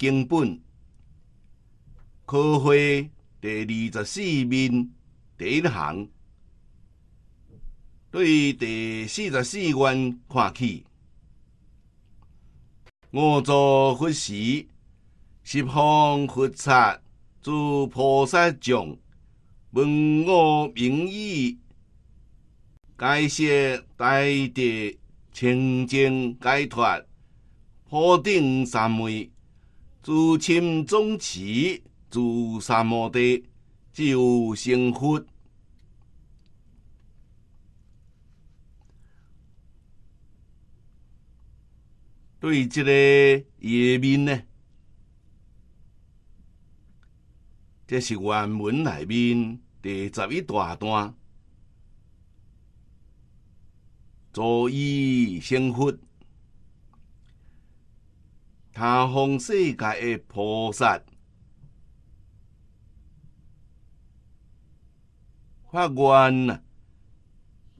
经本，科会第二十四面第一行，对第四十四观看起。我作佛时，十方佛刹，诸菩萨众，闻我名义，皆谢大地清净解脱，普顶三昧。如深种此，如三摩地，只有幸福。对即个页面呢，这是原文内面第十一大段，助以幸福。大千世界的菩萨，发愿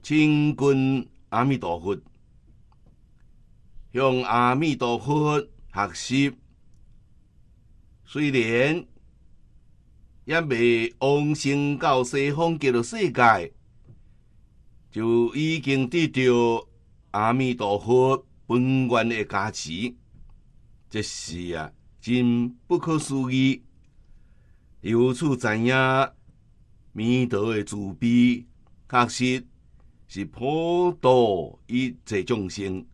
亲近阿弥陀佛，向阿弥陀佛学习。虽然也未往生到西方极乐世界，就已经得到阿弥陀佛本愿的加持。这是啊，真不可思议！由此知影，弥陀的慈悲，确实是普度一切众生。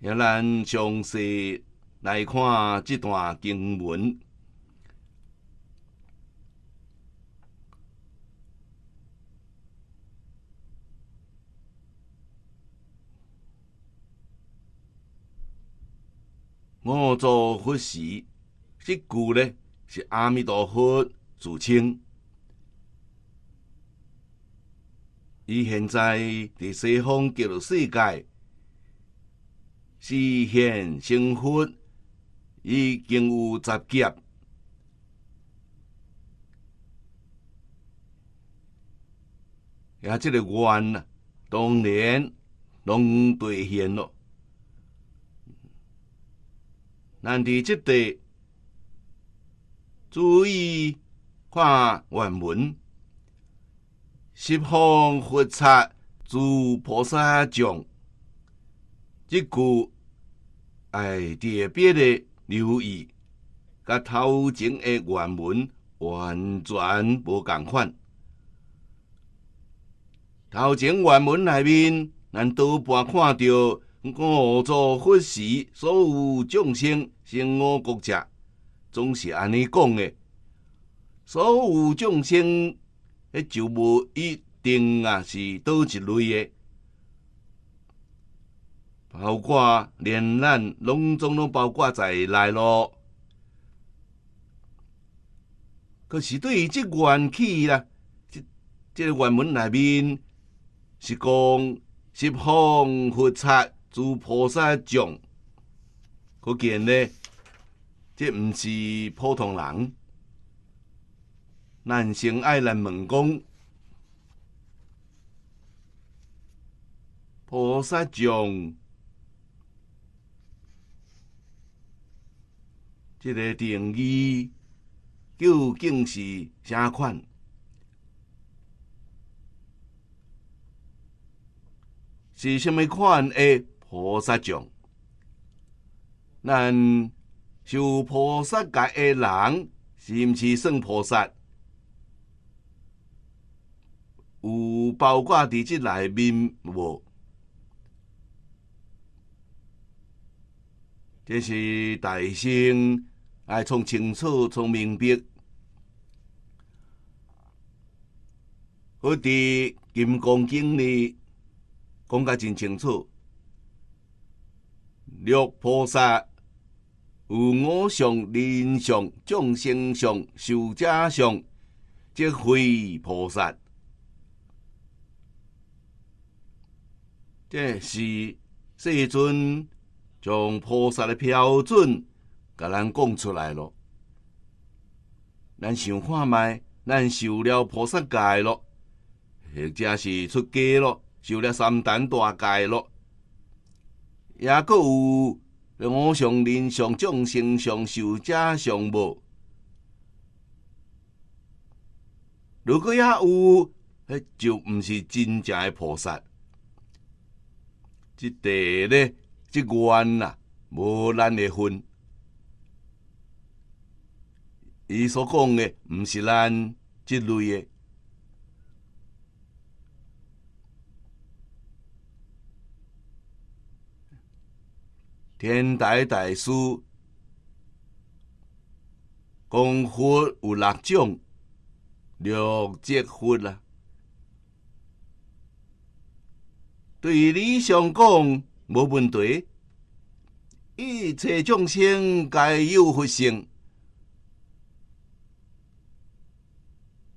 也难详细来看这段经文。五做佛事，即句呢是阿弥陀佛自称。伊现在在西方极乐世界，实现成佛，已经有十劫。啊，这个愿啊，当然拢兑现了。咱伫即地注意看原文，十方佛刹诸菩萨众，即句哎特别的留意，甲头前的原文完全无共款。头前原文内面，咱多半看到？我做佛时，所有众生，生我国家，总是安尼讲的。所有众生，迄就无一定啊，是倒一类的。包括连咱拢总拢包括在内咯。可是对于即元气啦，即即个原文内面是讲十方佛刹。诸菩萨众，可见呢，这毋是普通人。难成爱来问公菩萨像，这个定义究竟是啥款？是什物款？诶？菩萨讲：，咱修菩萨界的人是毋是算菩萨？有包括伫即内面无？这是大圣爱创清楚、创明白。我伫金刚经里讲甲真清楚。六菩萨，有我相、人相、众生相、寿者相，即非菩萨。这是世尊将菩萨的标准，甲咱讲出来了。咱想看麦，咱受了菩萨戒了，或者是出家了，受了三等大戒了。也阁有，像人、像众生、像受者、像无。如果也有，就不是真正的菩萨。这地咧，这观呐，无咱的分。伊所讲的，不是咱这类的。天台大师功夫有六种，六劫佛啊。对理相讲无问题，一切众生皆有佛性，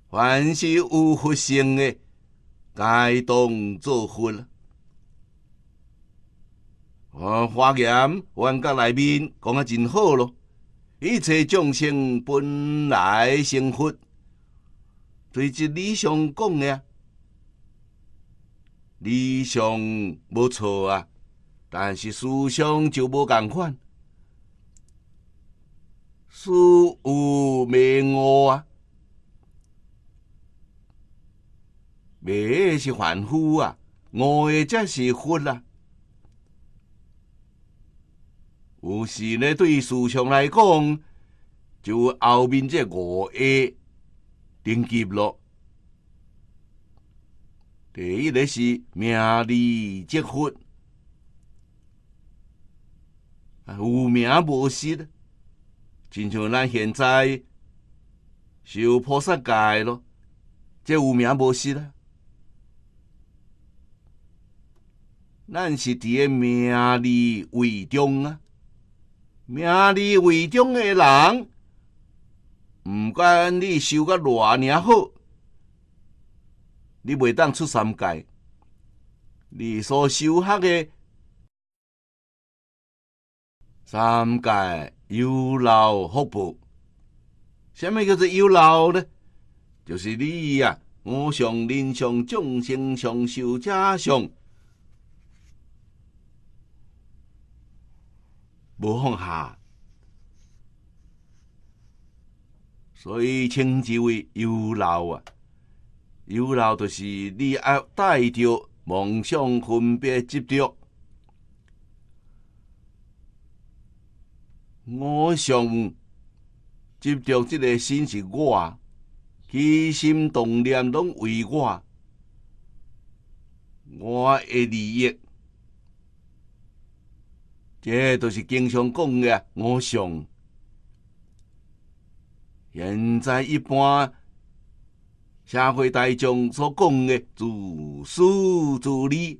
凡是有佛性的，该当作佛了。哦，华严冤家内面讲啊真好咯，一切众生本来成佛，对即理想讲呢，理想无错啊，但是思想就无同款，是有名我啊，别是凡夫啊，我才是佛啊。有时呢，对思想来讲，就后面这五 A 等级咯。第一个是名利结合，有名无实，亲像咱现在修菩萨戒咯，这有名无实啊。咱是伫个名利为中啊。名利为重的人，毋管你修到多尔好，你袂当出三界。你所修学的三界有老福报，什么叫做有老呢？就是你呀，我上人上众生上修者上。无放下，所以称之为有老。啊。有漏就是你爱带着梦想分别执着。我想执着即个心是我，起心动念拢为我，我的利益。这都是经常讲的偶像。现在一般社会大众所讲的自私自利、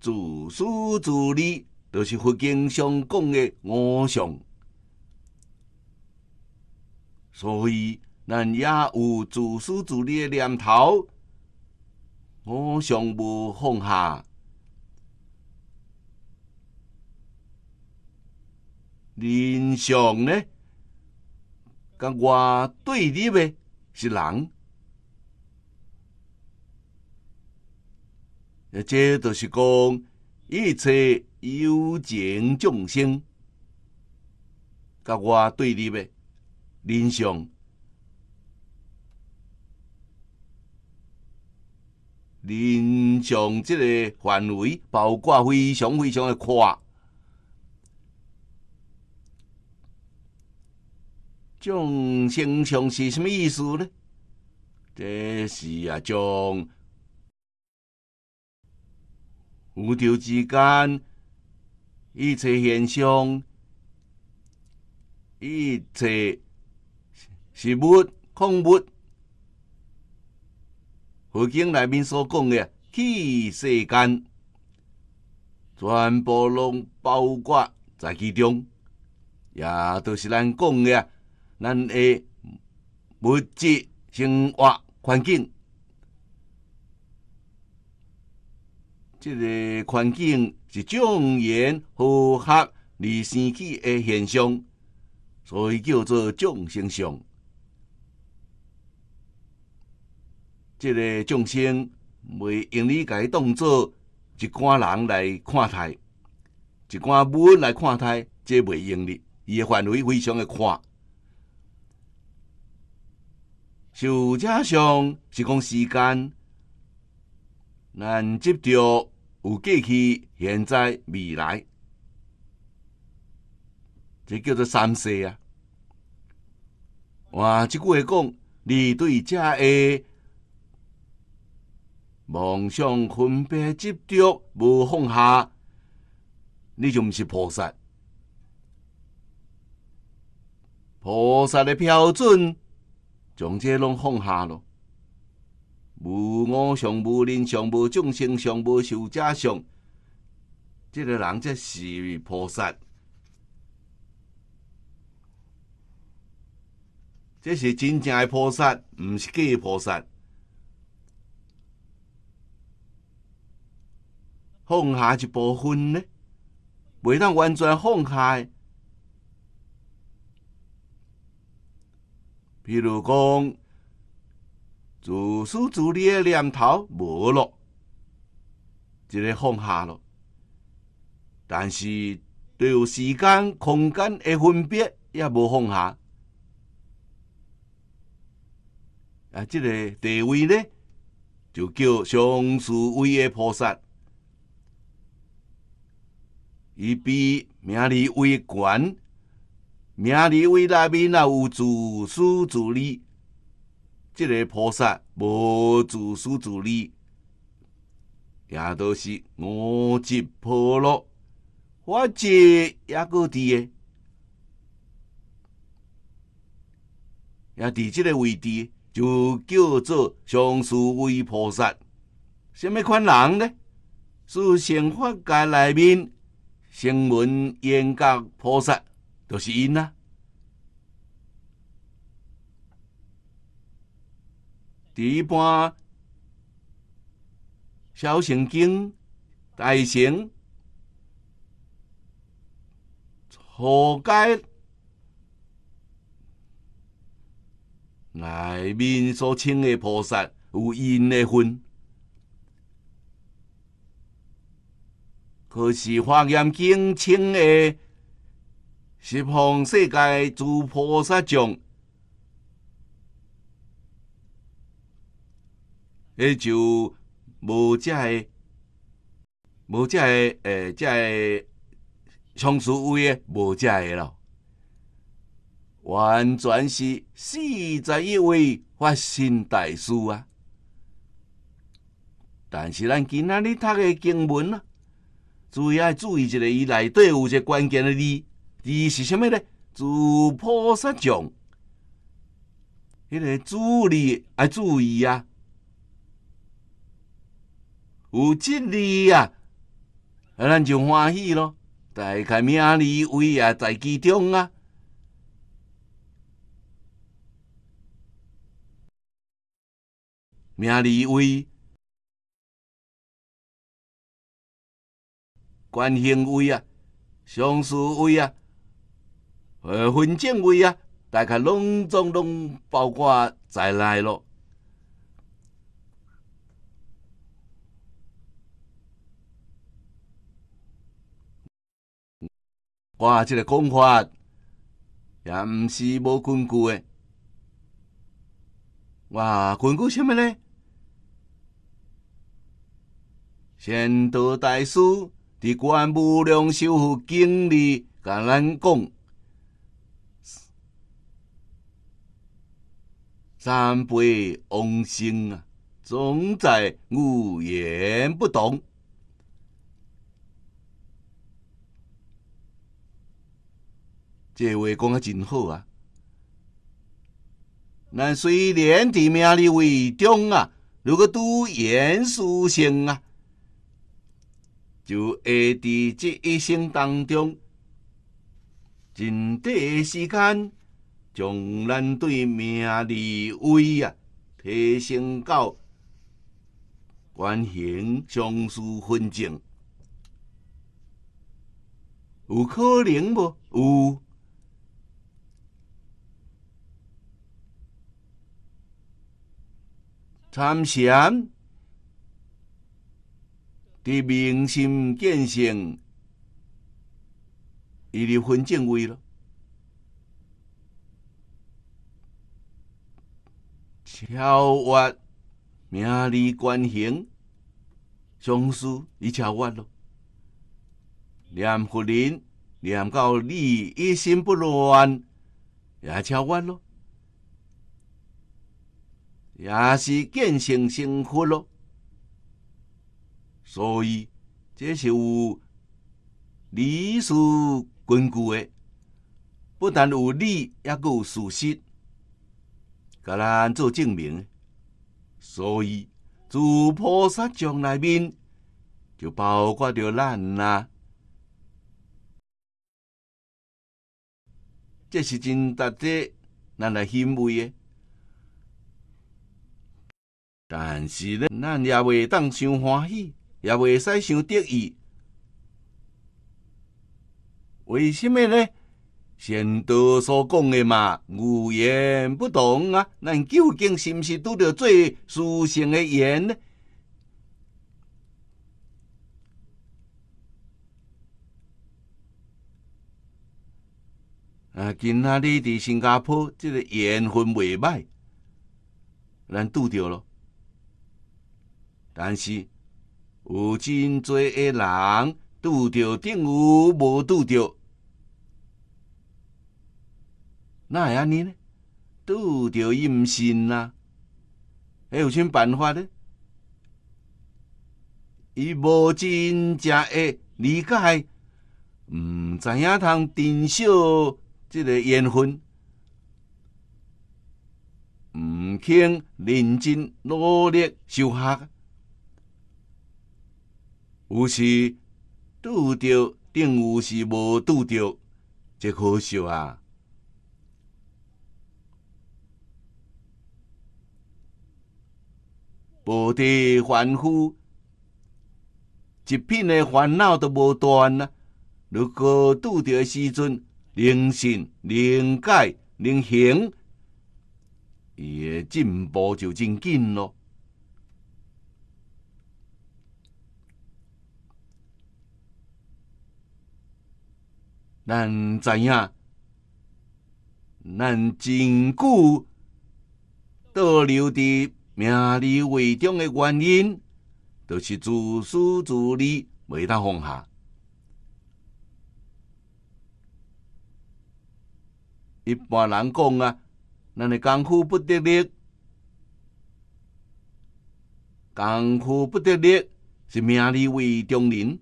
自私自利，都是佛经常讲的偶像。所以，咱也有自私自利的念头，偶像无放下。人上呢，甲我对立的是人，这就是讲一切有情众生甲我对立的，人上，人上这个范围包括非常非常的宽。种生象是什么意思呢？这是啊，种宇宙之间一切现象，一切事物空物，佛经里面所讲的气世间，全部拢包括在其中，也都是咱讲的。咱的物质生活环境，即个环境是种缘和合而生起的现象，所以叫做众生相。即个众生未用你解当做一寡人来看待，一寡物来看待，即未用你，伊的范围非常的宽。受者上是讲时间，咱接着有过去、现在、未来，这叫做三世啊！哇，这句话讲，你对这个梦想分别执着无放下，你就不是菩萨。菩萨的标准。将这拢放下咯。无我相、无人相、无众生相、无受者相，这个人则是菩萨。这是真正的菩萨，毋是假菩萨。放下一部分呢，未当完全放下。比如讲，自私自利的念头无了，即个放下咯。但是对时间、空间的分别也无放下。啊，即个地位呢，就叫上思位的菩萨，伊比名利为权。名利位内面也有自私自利，即个菩萨无自私自利，也都是五即破落，我者也个伫个，也伫即个位置就叫做相思微菩萨。什么款人呢？是成法界内面声闻缘觉菩萨。就是因呐，第一般小神经、大神、初解？内面所称的菩萨有因的分，可是法严经称的。十方世界诸菩萨众，迄就无遮在无在诶，遮系常住位诶，无遮在咯，完全是四十一位发身大师啊。但是咱今仔日读诶经文啊，注意爱注意一个，伊内底有一个关键诶字。字是啥物呢？主菩萨像，迄个注力爱注意啊，有这字啊，啊，咱就欢喜咯。大概名利位啊，在其中啊，名利位、官行位啊、相思位啊。呃，分正位啊，大概拢总拢包括在内咯。我即个讲法也毋是无根据诶。我根据什么呢？先到大师伫官务量修复经理甲咱讲。三杯红星啊，总在无言不懂。这话讲啊真好啊！咱虽然伫命里为中啊，如果拄严肃性啊，就会伫这一生当中，真短时间。将咱对名利威啊提升到完形上师、分证，有可能无？有。参禅伫明心见性，伊离分证位了。超越名利关行，相思也超越了；念佛人念到你一心不乱，也超越了，也是见性成佛了。所以这有李诗根据的，不但有理，也有事实。给咱做证明，所以诸菩萨像内面就包括着咱呐。这是真值得咱来欣慰的，但是呢，咱也未当想欢喜，也未使想得意。为什么呢？先多所讲的嘛，语言不同啊！咱究竟是不是拄到最殊胜的缘呢？啊，今仔日伫新加坡，即个缘分袂歹，咱拄到咯。但是，有真多的人拄到，定有无拄到。那安尼呢？拄到阴险啦，还有什么办法呢？伊无真正会理解，毋知影通珍惜即个缘分，毋肯认真努力修学，有时拄到，定有时无拄到，即可惜啊！无地还夫，一片的烦恼都无断啊。如果拄的时阵，能信、能改、能行，伊的进步就真紧咯。咱知影，咱真久逗留伫命里为中的原因，就是自私自利，未当放下。一般人讲啊，咱的功夫不得力，功夫不得力是命里为中人，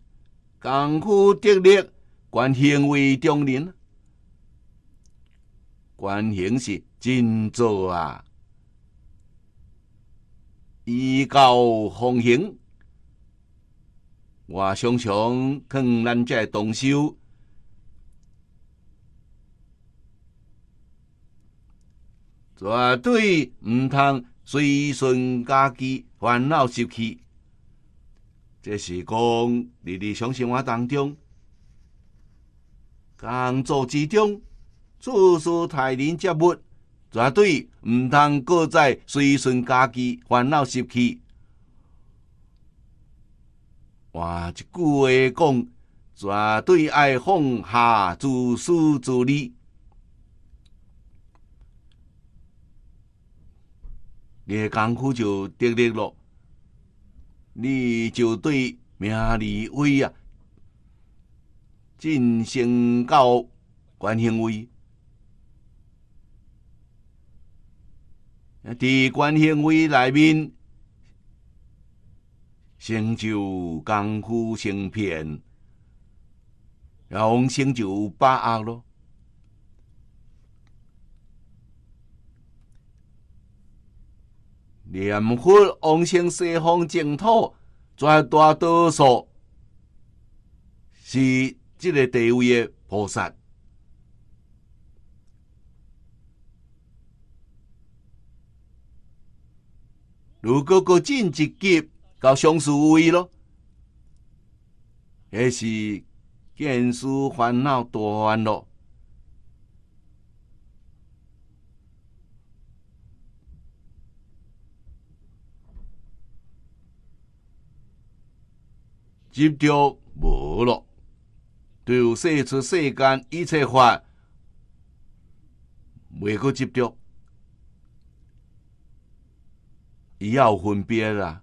功夫得力，关系为中人，关系是真做啊。依教奉行，我常常劝人家动手，绝对毋通随顺家己烦恼习气。这是讲日日常生活当中，工作之中，诸事待人接物。绝对毋通搁再随顺家己烦恼习气。哇，一句话讲，绝对爱放下自私自利。你功夫就得力了，你就对名利威啊进行到官行威。地官行为内面成就功夫成片，后成就把握咯。念佛往生西方净土，绝大多数是即个地位的菩萨。如果个进一级到相思位咯，那是见思烦恼大烦恼，执着无了，对世出世间一切法，未个执着。也要分别啦，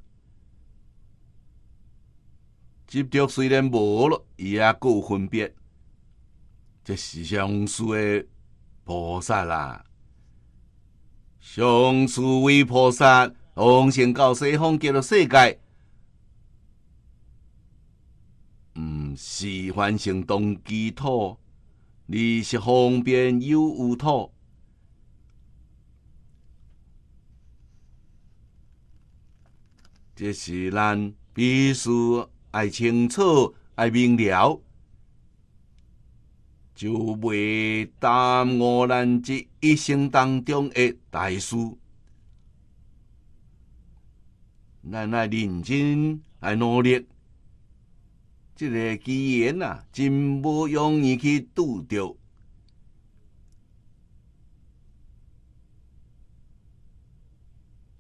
执着虽然无了，也有分别。这是上师的菩萨啦，上师为菩萨，往生到西方极乐世界，嗯，是凡性同净土，你是方便有土。这是咱必须爱清楚、爱明了，就袂耽误咱这一生当中的大事。咱来认真、爱努力，这个机缘啊，真不容易去拄到，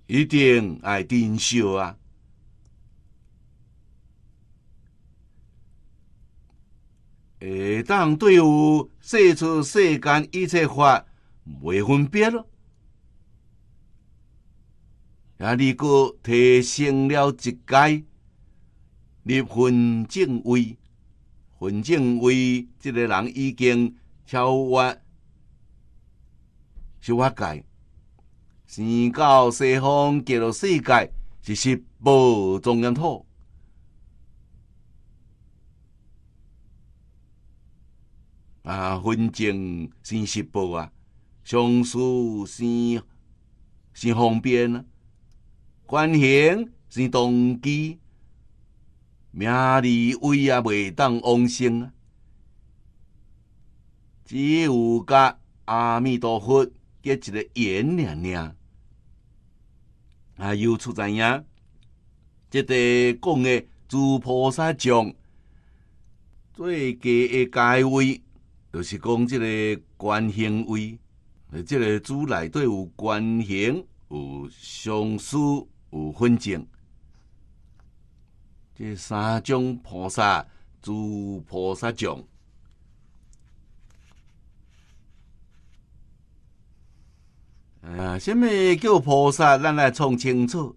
一定爱珍惜啊！当队伍世出世间一切法未分别咯。啊，你阁提升了一阶，立分正位，分正位即个人已经超越是法界，生到西方极乐世界是十无中央土。啊，昏静先识报啊，上书先先方便啊，观行先动机，名利威啊未当往生啊，只有甲阿弥陀佛结一个缘念念，啊，又出怎样？即个讲的诸菩萨众最低的阶位。就是讲即个关系位，这个主内底有关系、有相思、有分争，即三种菩萨，诸菩萨讲。啊，什物叫菩萨？咱来创清楚。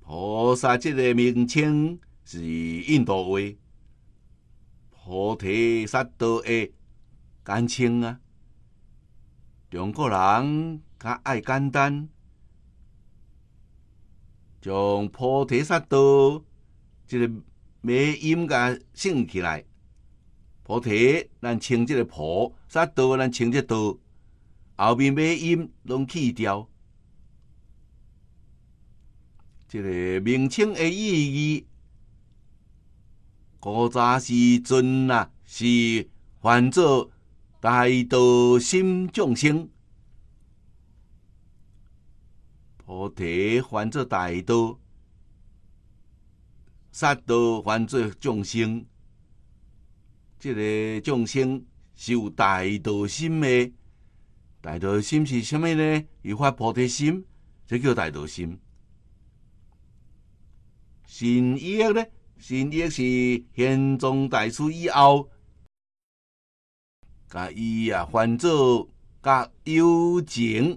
菩萨即个名称是印度话。菩提萨多诶，简称啊，中国人较爱简单，将菩提萨多即个尾音甲升起来，菩提咱称即个菩，萨多咱称即多，后面尾音拢去掉，即个名称的意义。古早时阵啊，是唤作大道心众生，菩提唤作大道，萨道唤作众生。这个众生是有大道心的，大道心是啥物呢？有发菩提心，这叫大道心。善业呢？新业是宪宗大出以后，甲伊啊，还做甲有情，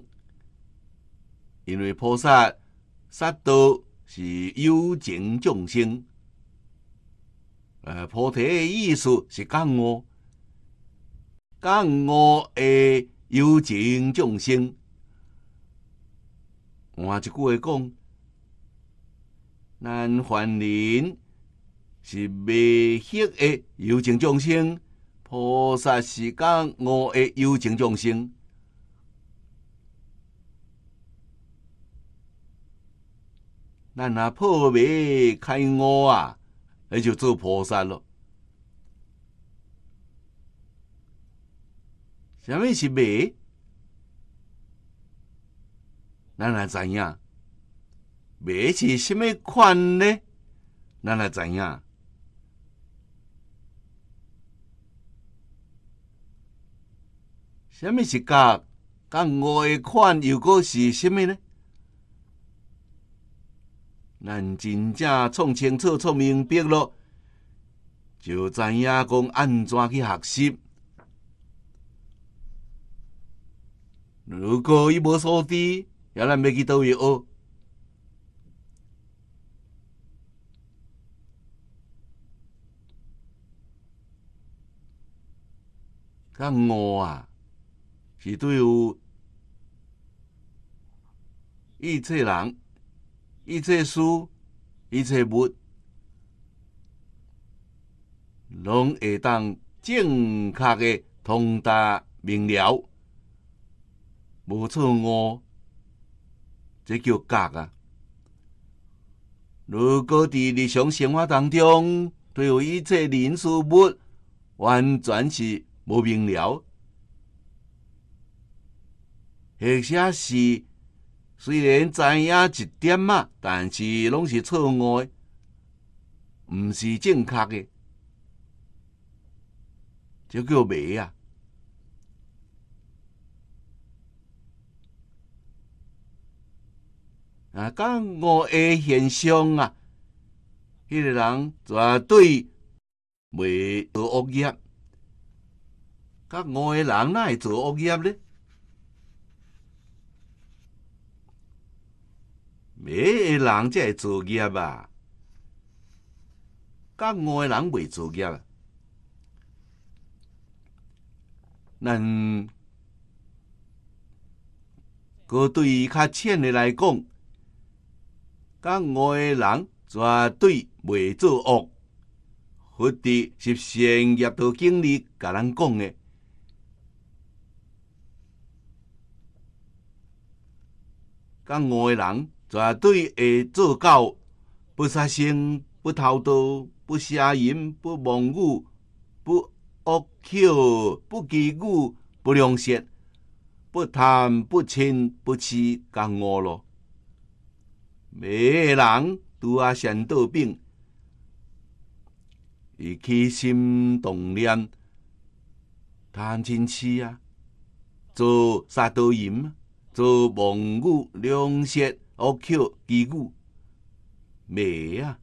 因为菩萨萨多是有情众生。呃，菩提的意思是讲我，讲我的有情众生。换一句话讲，咱凡人。是未黑的有情众生，菩萨是讲我的有情众生，咱若破灭开悟啊，那就做菩萨咯。啥物是未？咱来知影，未是啥物款呢？咱来知影。虾米是教？教五款，又果是虾米呢？咱真正创清楚、创明白咯，就知影讲安怎去学习。如果伊无素质，原咱要去倒位学。教我啊！是对于一切人、一切事、一切物，拢会当正确的通达明了，无错误。这叫教啊！如果伫日常生活当中，对于一切人事物，完全是无明了。或者是虽然知影一点仔，但是拢是错误的，毋是正确的，就叫迷啊！啊，讲我 A 现象啊，迄个人绝对袂做恶业，甲我 A 人哪会做恶业咧？买的人才会作业啊，甲我诶人未作业。咱个对于较浅的来讲，甲我诶人绝对未做恶，或者是上业道经理甲咱讲的。甲外人。绝对会做到不杀生，不偷盗，不杀淫，不妄语，不恶口，不欺语，不良舌，不贪，不嗔，不痴，更恶咯。每个人都啊先得病，以起心动念，贪嗔痴啊，做杀盗淫，做妄语、良舌。我叫几股？没啊。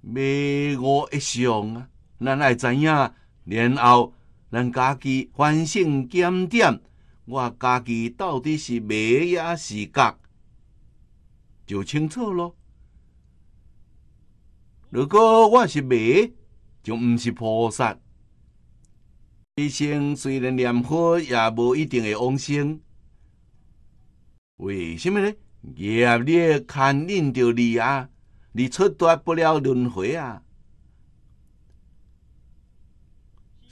没我一上啊，咱爱知影，然后咱家己反省检点，我家己到底是没抑是觉，就清楚咯。如果我是没，就毋是菩萨。医生虽然念佛，也无一定会往生。为什么呢？业力牵引着你啊，你出脱不了轮回啊。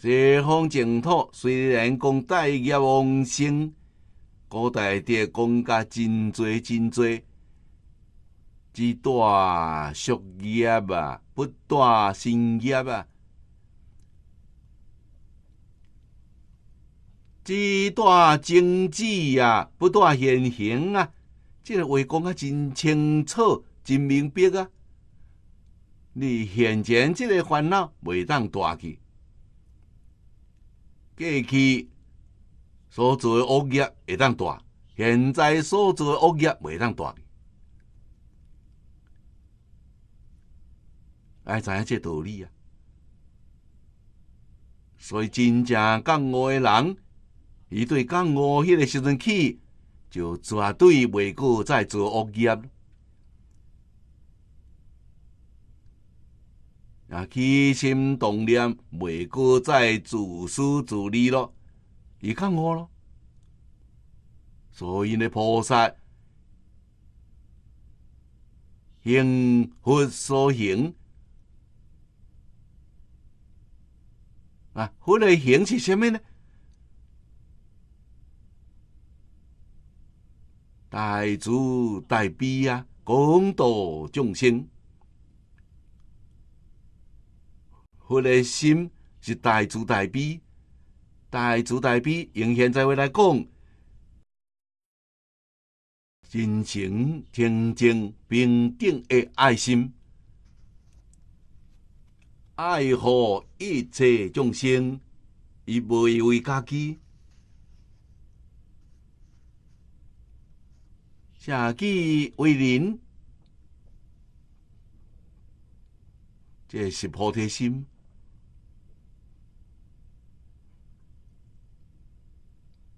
西方净土虽然讲待业往生，古代的讲甲真多真多，只断俗业啊，不断新业啊。四段经济啊，不断现行啊！这个话讲啊，真清楚，真明白啊！你现前即个烦恼袂当大去，过去所做恶业会当大，现在所做恶业袂当大。爱知影即个道理啊！所以真正跟外的人，伊对讲五，迄个时阵起就绝对袂过再做恶业，啊，起心动念袂过再自私自利了，伊看好咯。所以呢，菩萨行佛所行啊，佛的行是虾米呢？大慈大悲啊，广度众生。佛的心是大慈大悲，大慈大悲。用现在话来讲，真诚、清净、平等的爱心，爱护一切众生，伊无会为家己。下己为人，这是菩提心，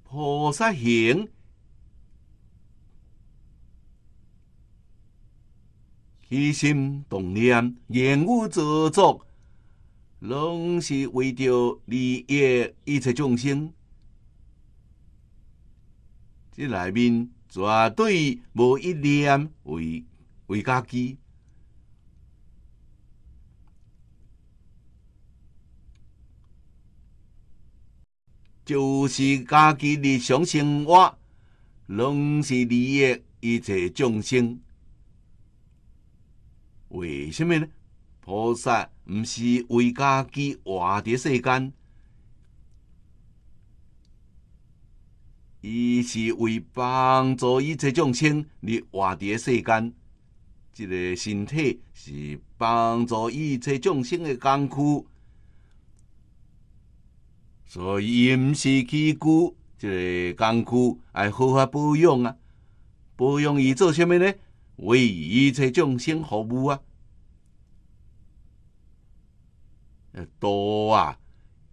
菩萨行，起心动念，言语造作，拢是为着利益一切众生。这里面。绝对无一念为为家己，就是家己日常生活，拢是你的一切众生。为什么呢？菩萨不是为家己活伫世间。伊是为帮助伊一切众生而活在世间，即个身体是帮助伊一切众生的工具，所以饮是起居即个工具爱好好保养啊，保养伊做啥物呢？为一切众生服务啊！多啊！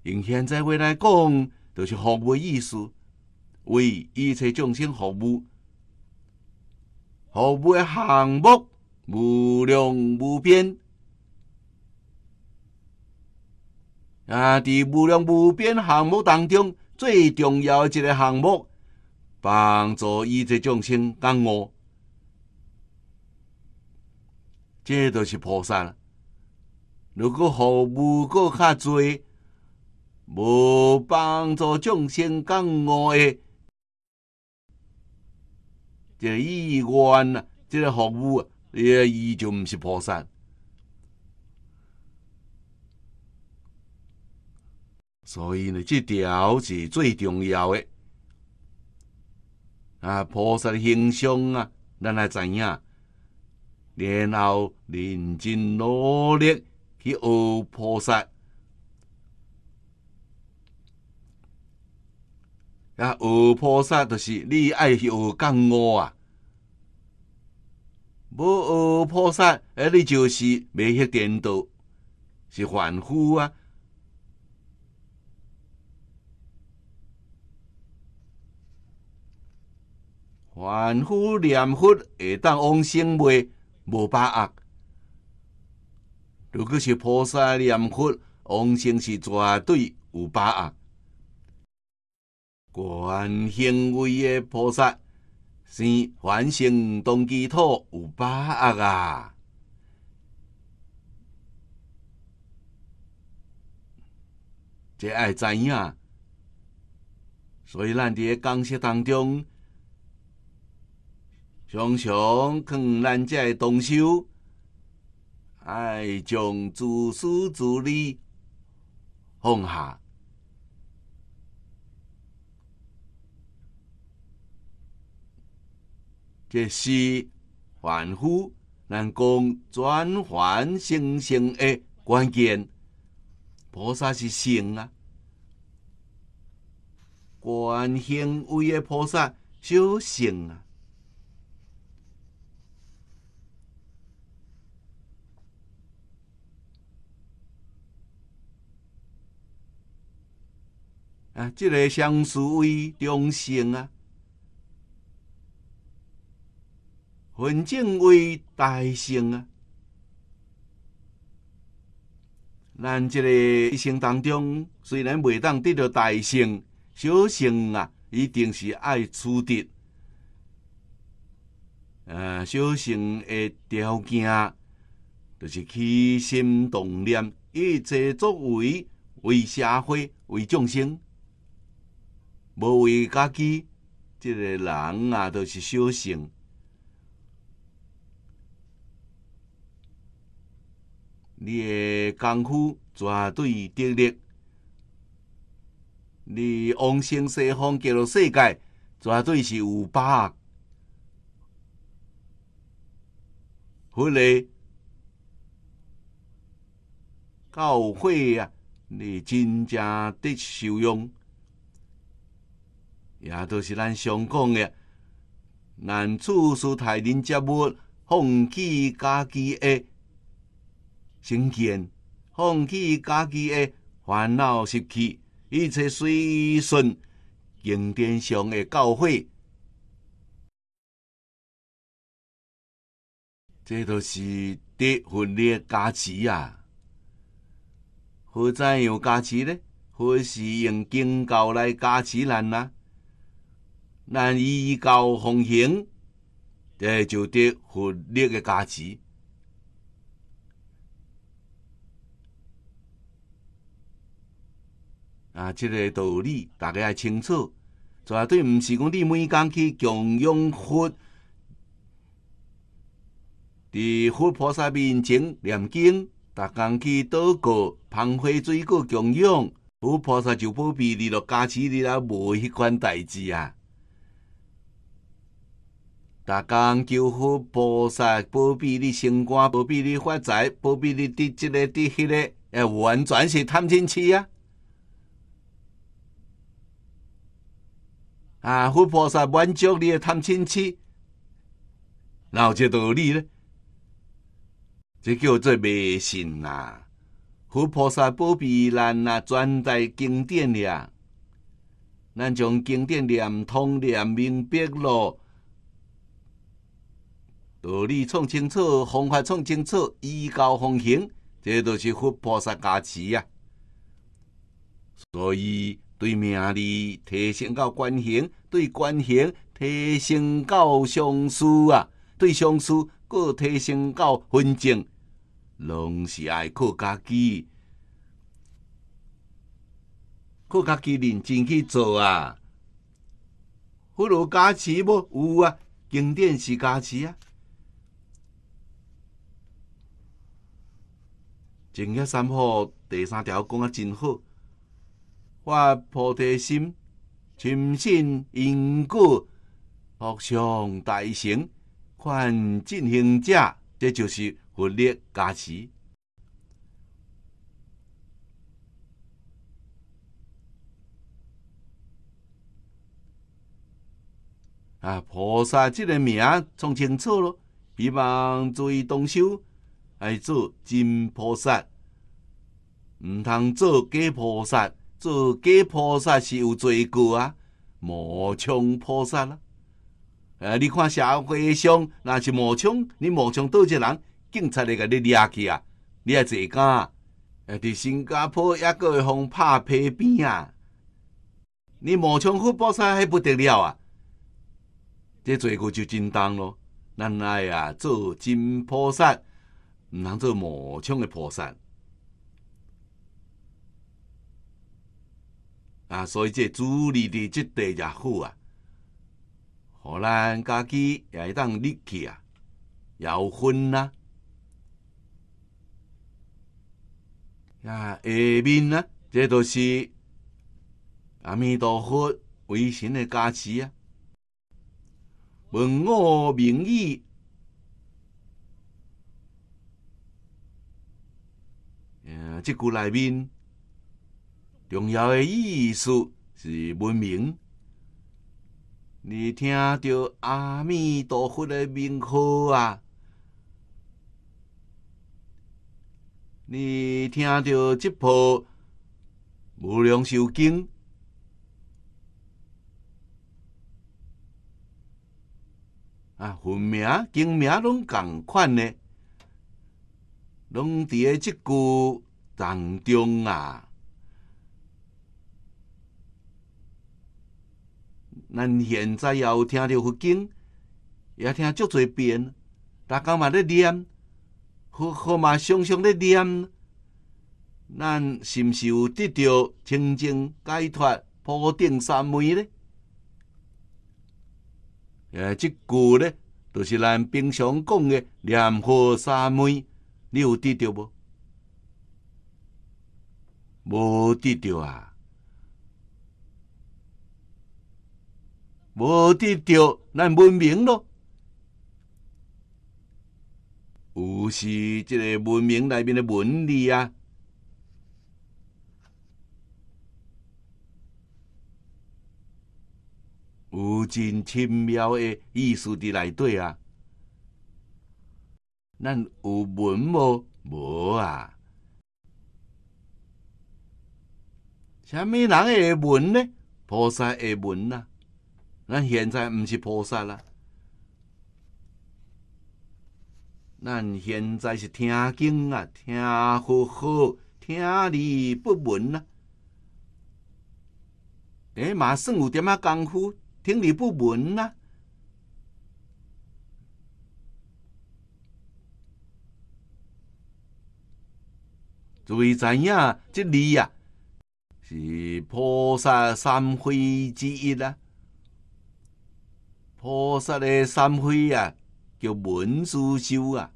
用现在话来讲，就是服务意思。为一切众生服务，服务的项目无量无边。啊，在无量无边项目当中，最重要一个项目，帮助一切众生降恶，这都是菩萨。如果服务够较多，无帮助众生降恶诶。这衣冠啊，这服务啊，也就毋是菩萨。所以呢，这条是最重要的啊！菩萨的形象啊，咱来知影，然后认真努力去学菩萨。啊！学菩萨就是你爱学讲我啊，无学菩萨，哎，你就是没些颠倒，是凡夫啊。凡夫念佛会当往生未无把握。如果是菩萨念佛，往生是绝对有把握。观行为的菩萨是反省动机土有把握啊，这要知影，所以咱在讲说当中，常常劝咱在动手，爱将自私自利放下。这是凡夫能讲转凡成圣的关键。菩萨是圣啊，观行为的菩萨修圣啊。啊，这个相思为中性啊。反正为大圣啊！咱即个一生当中，虽然未当得到大圣，小圣啊，一定是爱取值。呃，小圣的条件，就是起心动念，一切作为为社会、为众生，无为家己，即个人啊，都是小圣。你的功夫绝对得力，你往生西方极乐世界绝对是有把握。好嘞，教会啊，你真正得受用，也都是咱常讲的。南处事大人接物，放弃家己的。精简，放弃家己的烦恼习气，一切随顺经典上的教诲。这都是的合的加持啊！何怎样加持呢？何是用经教来加持人啊？咱依教奉行，这就得合理的加持。啊，即个道理大家也清楚。绝对，毋是讲你每工去供养佛，伫佛菩萨面前念经，逐工去祷告，捧花水果供养佛菩萨，就保庇你咯，加持你啦，无迄款代志啊。大工求佛菩萨保庇你升官，保庇你发财，保庇你伫即个伫迄个，诶，完全是贪嗔痴啊！啊！佛菩萨满足你的贪嗔痴，哪有这道理呢？这叫做迷信呐！佛菩萨保庇咱呐，专在经典呀。咱将经典念通、念明白喽，道理创清楚，方法创清楚，依教奉行，这都是佛菩萨加持呀。所以。对名利提升到关行，对关行提升到上司啊，对上司，佫提升到分正，拢是爱靠家己，靠家己认真去做啊。不如加持无有啊？经典是加持啊。正业三号第三条讲啊，真好。发菩提心，深信因果，福相大成，劝进行者，这就是佛力加持。啊！菩萨这个名，从清楚咯，希望注意动手来做真菩萨，唔通做假菩萨。做假菩萨是有罪过啊，冒充菩萨啦！啊，你看社会上若是冒充，你冒充倒一个人，警察会甲你掠去啊！你也做干？啊，伫新加坡抑个会方拍皮鞭啊！你冒充佛菩萨还不得了啊！这罪过就真重咯。咱来啊，做真菩萨，毋通做冒充的菩萨。啊，所以这主力的这地也好啊，互咱家己也会当入去啊，有荤啊，啊，下面呐，这都是阿弥陀佛微神的加持啊，文武名义，呃，即句内面。重要的意思是文明。你听到阿弥陀佛的名号啊，你听到这部无量寿经啊，佛名、经名拢同款的，拢在诶，这句当中啊。咱现在也有听到佛经，也听足侪遍，大家嘛咧念，佛佛嘛常常咧念，咱是毋是有得到清净解脱、菩提三昧咧？诶，即句咧，著是咱平常讲的念佛三昧，你有得到无？无得到啊！无得到，咱文明咯。有是即个文明内面的文理啊，有真深妙的意思伫内底啊，咱有文无无啊？啥物人会文呢？菩萨会文呐？咱现在毋是菩萨啦，咱现在是听经啊，听好好，听而不闻啊。哎，嘛算有点仔功夫，听而不闻啊。最知影即字啊，是菩萨三会之一啦。菩萨的三慧啊，叫文殊修啊，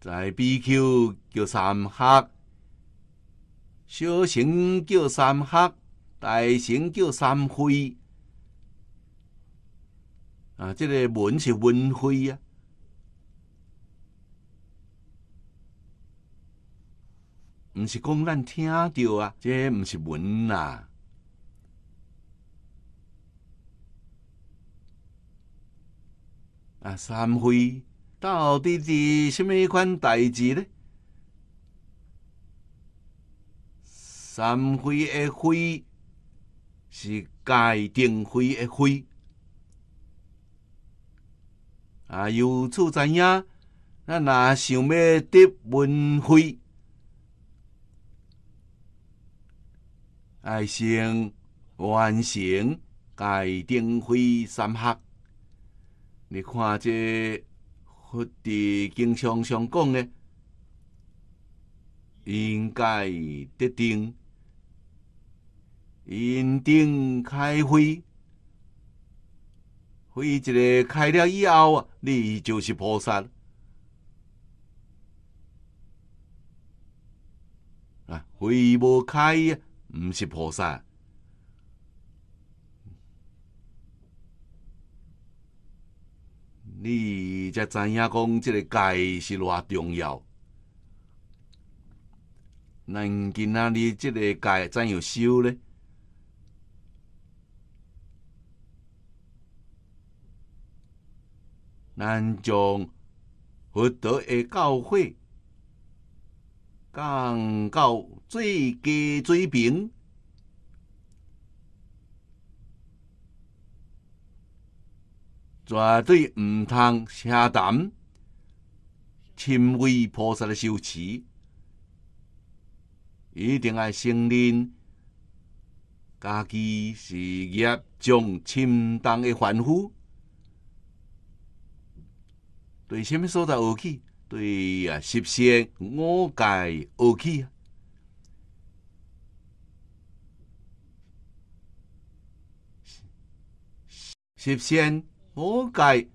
在 BQ 叫三合，小乘叫三合，大乘叫三慧啊。这个文是文辉啊。唔是讲咱听到啊，这唔是文啊。啊！三会到底是什么款代志呢？三会的会是界定会的会啊！由此知影，咱若想要得文会，爱先完成界定会三合。你看这佛弟经常常讲的，应该得定，因定开慧，慧一个开了以后啊，你就是菩萨。啊，慧开毋不是菩萨。你才知影讲即个戒是偌重要。咱今仔日即个戒怎样修呢？咱将佛陀的教诲讲到最低水平。绝对毋通下淡，轻为菩萨的修持，一定爱承认家己是业种深重的凡夫。对虾米所在恶起？对啊，实现我改恶起。实现。何解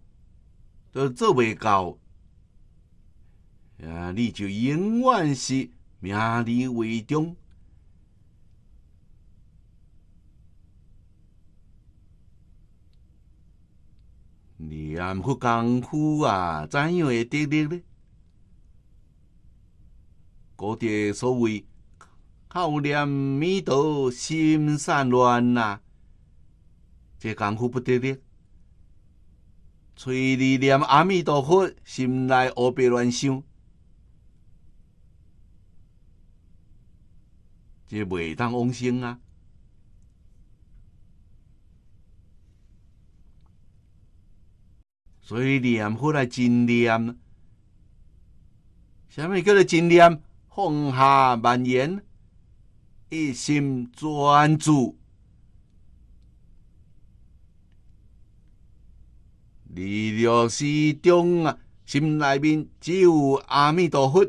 都做未到？啊！你就永远是名利为重。你安去功夫啊？怎样会得力呢？古者所谓“巧念弥陀心散乱”呐，这功夫不得力。嘴里念阿弥陀佛，心内何必乱想，就袂当往生啊！所以念佛来真念，什么叫做真念？放下万缘，一心专注。你若是中啊，心内面只有阿弥陀佛，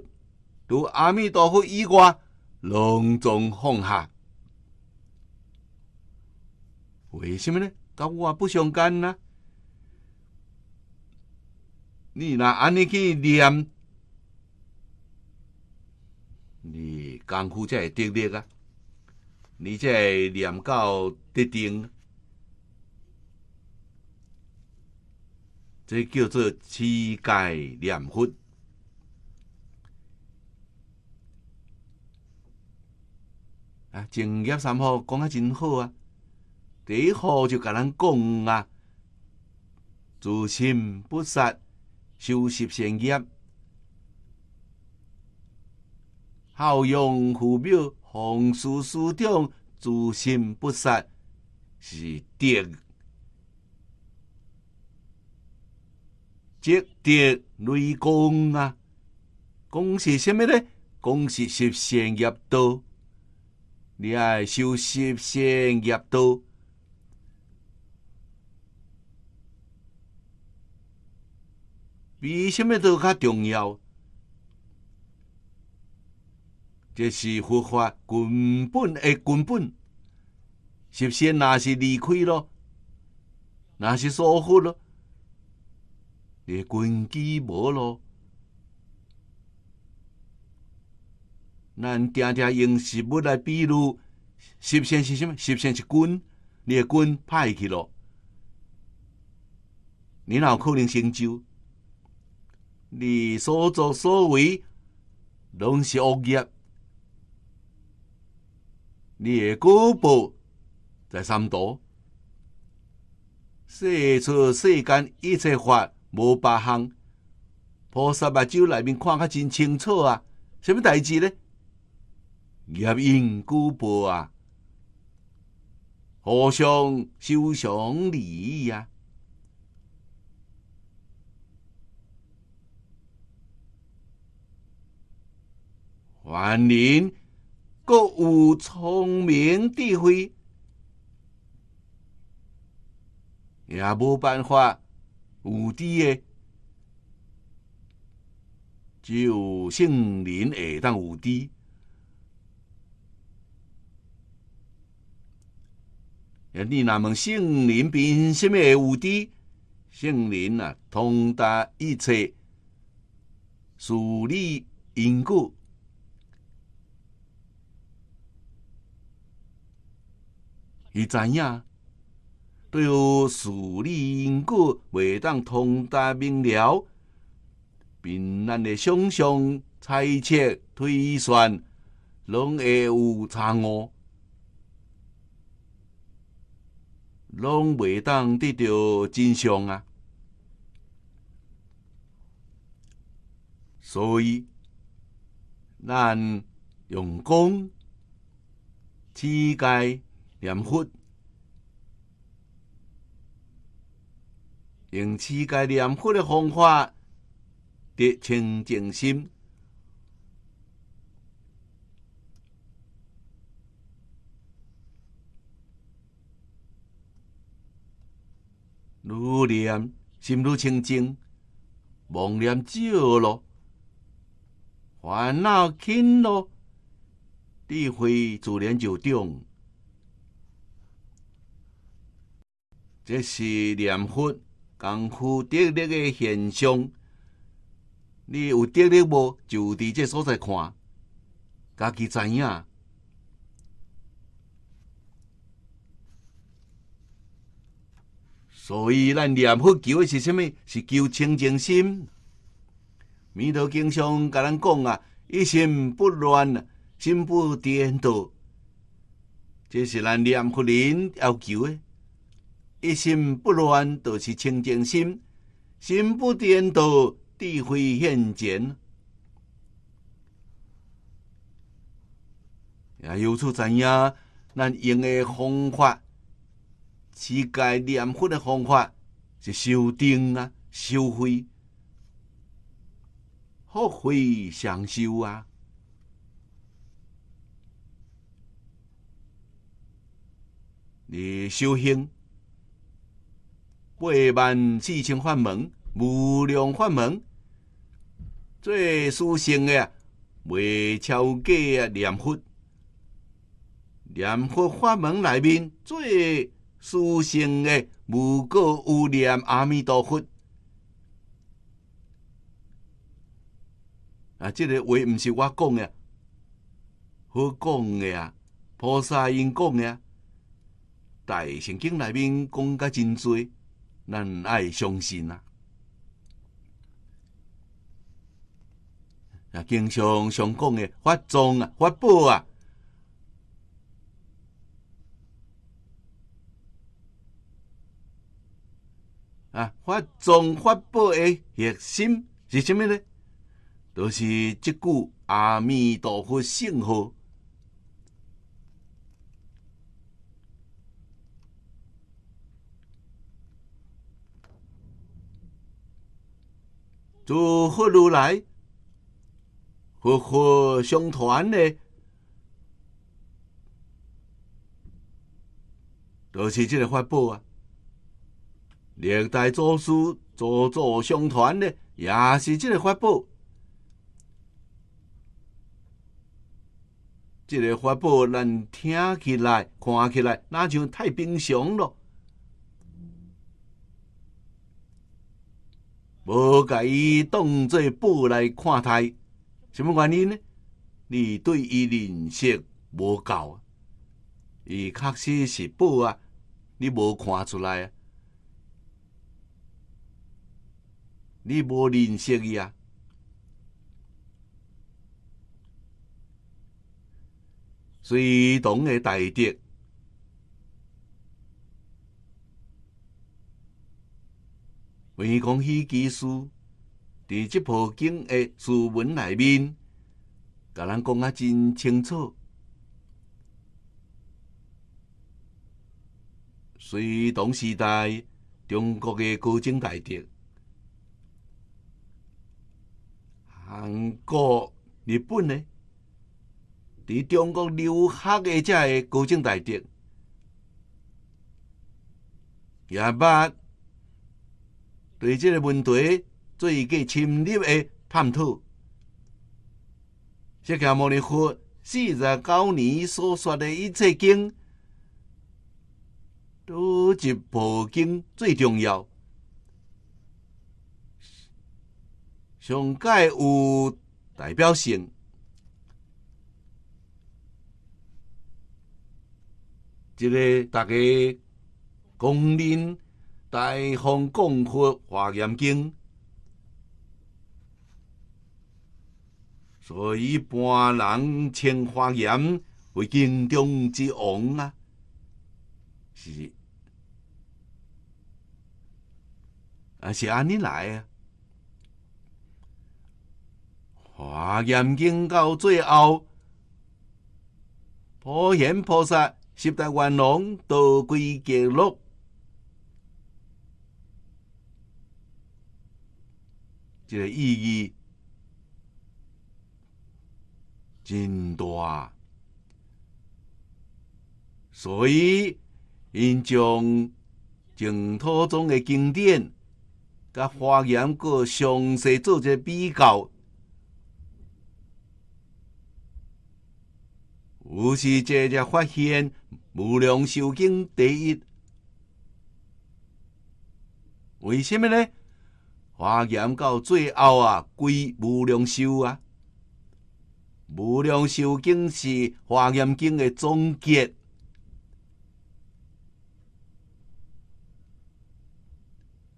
除阿弥陀佛以外，隆重放下，为什么呢？跟我不相干呐！你那安尼去念，你功夫才会得力啊！你念到得定。这叫做七界念佛啊！正业三号讲啊真好啊！第一号就甲咱讲啊：自心不杀，修习善业，孝养父母、奉事师长，自心不杀是第。积德累功啊！功是啥物呢？功是学善业多，你爱修善业多，比啥物都较重要。这是佛法根本的根本，学善若是离开咯，若是疏忽咯。你根基无咯，咱常常用食物来比喻，实现是什？实现是根，你根歹去咯，你哪可能成就？你所作所为，拢是恶业。你的果报在三度，世出世间一切法。无别项，菩萨目睭内面看较真清楚啊！什么代志呢？业因果报啊！互相修利益啊。凡人各有聪明智慧，也无办法。有低诶，只有姓林诶，当有低。诶，你若问姓林？凭什么有低？姓林啊，通达一切，树立因果，你知影？对于事理因果，袂当通达明了，凭咱的想象、猜测、推算，拢会有差误，拢袂当得到真相啊！所以，咱用功、知解、念佛。用世间念佛的方法得清净心，愈念心愈清净，妄念少了，烦恼轻了，智慧自然就长。这是念佛。功夫得力的现象，你有得力无？就伫这所在看，家己知影。所以咱念佛求是啥物？是求清净心。弥陀经上甲咱讲啊，一心不乱，心不颠倒，这是咱念佛人要求诶。一心不乱，就是清净心；心不颠倒，智慧现前。也由此知影，咱用的方法，起解念佛的方法，是修定啊，修慧，福慧双修啊。你修行。八万四千法门，无量法门，最殊胜的未超过啊！念佛，念佛法门里面最殊胜的无过有念阿弥陀佛。啊，这个话毋是我讲的，何讲的啊？菩萨因讲的啊，大乘经里面讲甲真多。咱爱相信啊！啊，经常常讲的发众啊、发布啊啊，发众发布的核心是什么呢？都是即句阿弥陀佛圣号。诸佛如来，佛佛相传呢，都是这个法宝啊。历代祖师祖祖相传的，也是这个法宝。这个法宝，咱听起来、看起来，那就太平常了。无甲伊当做宝来看待，什么原因呢？你对伊认识无够，伊确实是宝啊，你无看出来，你无认识伊啊。随同个大德。文公希基书伫即部经的书文内面，甲咱讲啊真清楚。隋唐时代，中国嘅高僧大德，韩国、日本咧，伫中国留学嘅，即系高僧大德，也捌。对即个问题做一个深入的探讨。释迦牟尼佛四十九年所说的一切经，都一部经，最重要，上盖有代表性。这个大家公认。大雄共会华严经，所以般人称华严为经中之王啊，是，啊是安尼来啊。华严经到最后，普贤菩萨十大愿王都归极乐。这个意义真大，所以因将净土宗的经典甲华严各详细做个比较，于是这才发现无量寿经第一。为什么呢？华严到最后啊，归无量寿啊。无量寿经是华严经的总结，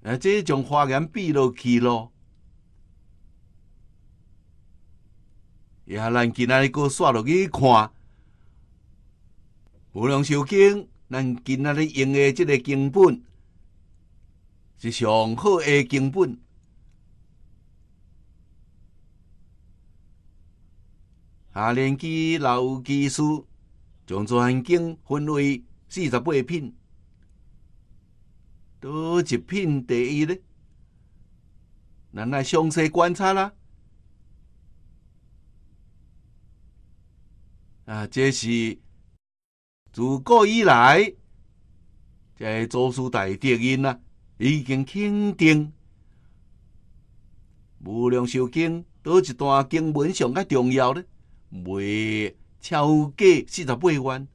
啊，即种华严比落去咯。呀，咱今仔日过刷落去看无量寿经，咱今仔日用的即个经本是上好的经本。大连基老技师将全经分为四十八品，倒一品第一呢？咱来详细观察啦。啊，这是自古以来在祖师大德音啊，已经肯定。无量寿经倒一段经本上较重要呢。未超过四十八元，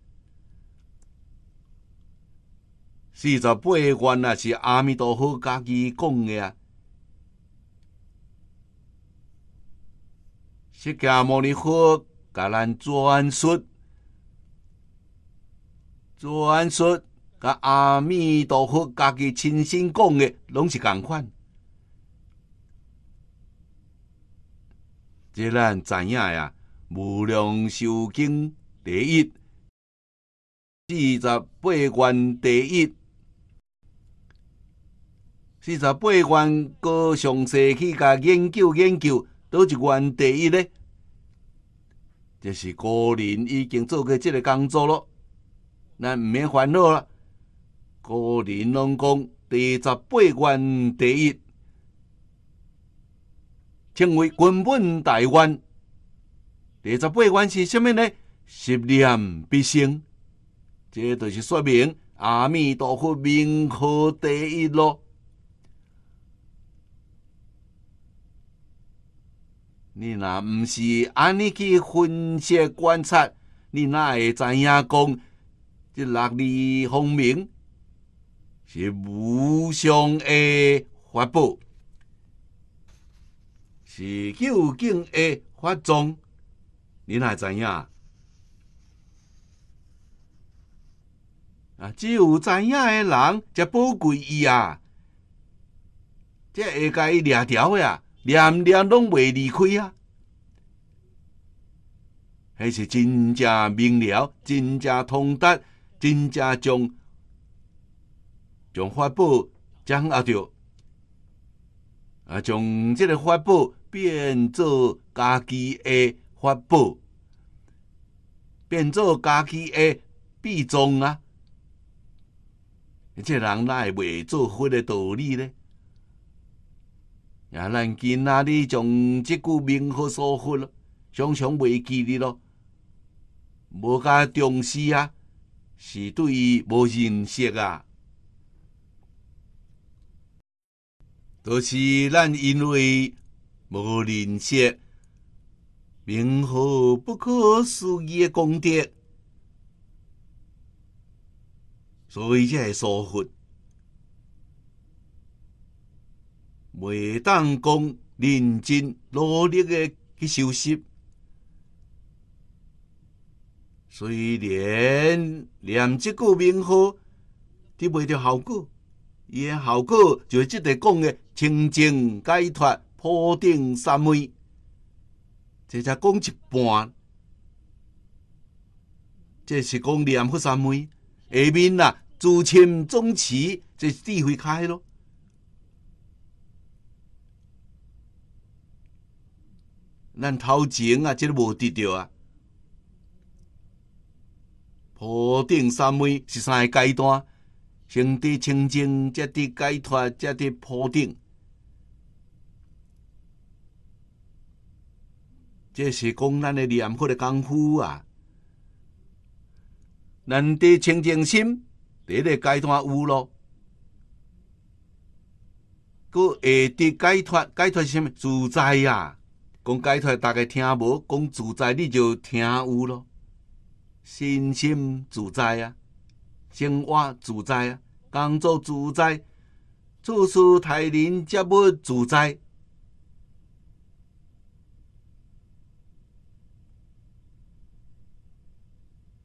四十八元啊，是阿弥陀佛家己讲的啊！释迦牟尼佛甲咱转述，转述甲阿弥陀佛家己亲身讲的，拢是共款。即咱知影呀。无量寿经第一，四十八观第一，四十八观，搁详细去甲研究研究，叨一观第一呢？这是个人已经做过这个工作了，咱毋免烦恼了。个人拢讲，第十八观第一，称为根本大观。第十八愿是甚物呢？十念必生，即就是说明阿弥陀佛名号第一咯。你若毋是安尼去分析观察，你哪会知影讲即六字方名是无相的法宝，是究竟的法中。您还知影？啊，只有知影的人才宝贵伊啊！这下伊两条啊，连连拢袂离开啊！迄是真正明了，真正通达，真正将将法宝掌握掉，啊，将即个法宝变做家己诶。法宝，变做家己的臂中啊！即个人哪会未做佛的道理呢？呀，咱今仔日从即句名号所佛咯，常常未记得咯，无加重视啊，是对伊无认识啊，就是咱因为无认识。名号不可思议的功德，所以这个疏忽，袂当讲认真努力的去修习。虽然连这句名号，得袂着效果，伊的效果就是即个讲的清净解脱、普顶三昧。在讲一半，这是讲念佛三昧，下面啊自谦宗持，这智慧开咯。咱头前啊，这个无得着啊。普顶三昧是三个阶段，成伫清净，才伫解脱，才伫普顶。这是讲咱的念佛的功夫啊，人的清净心，第一个阶段有咯，佫下得解脱，解脱什么自在啊。讲解脱大家听无，讲自在你就听有咯，身心自在啊，生活自在啊，工作自在，处事待人接物自在。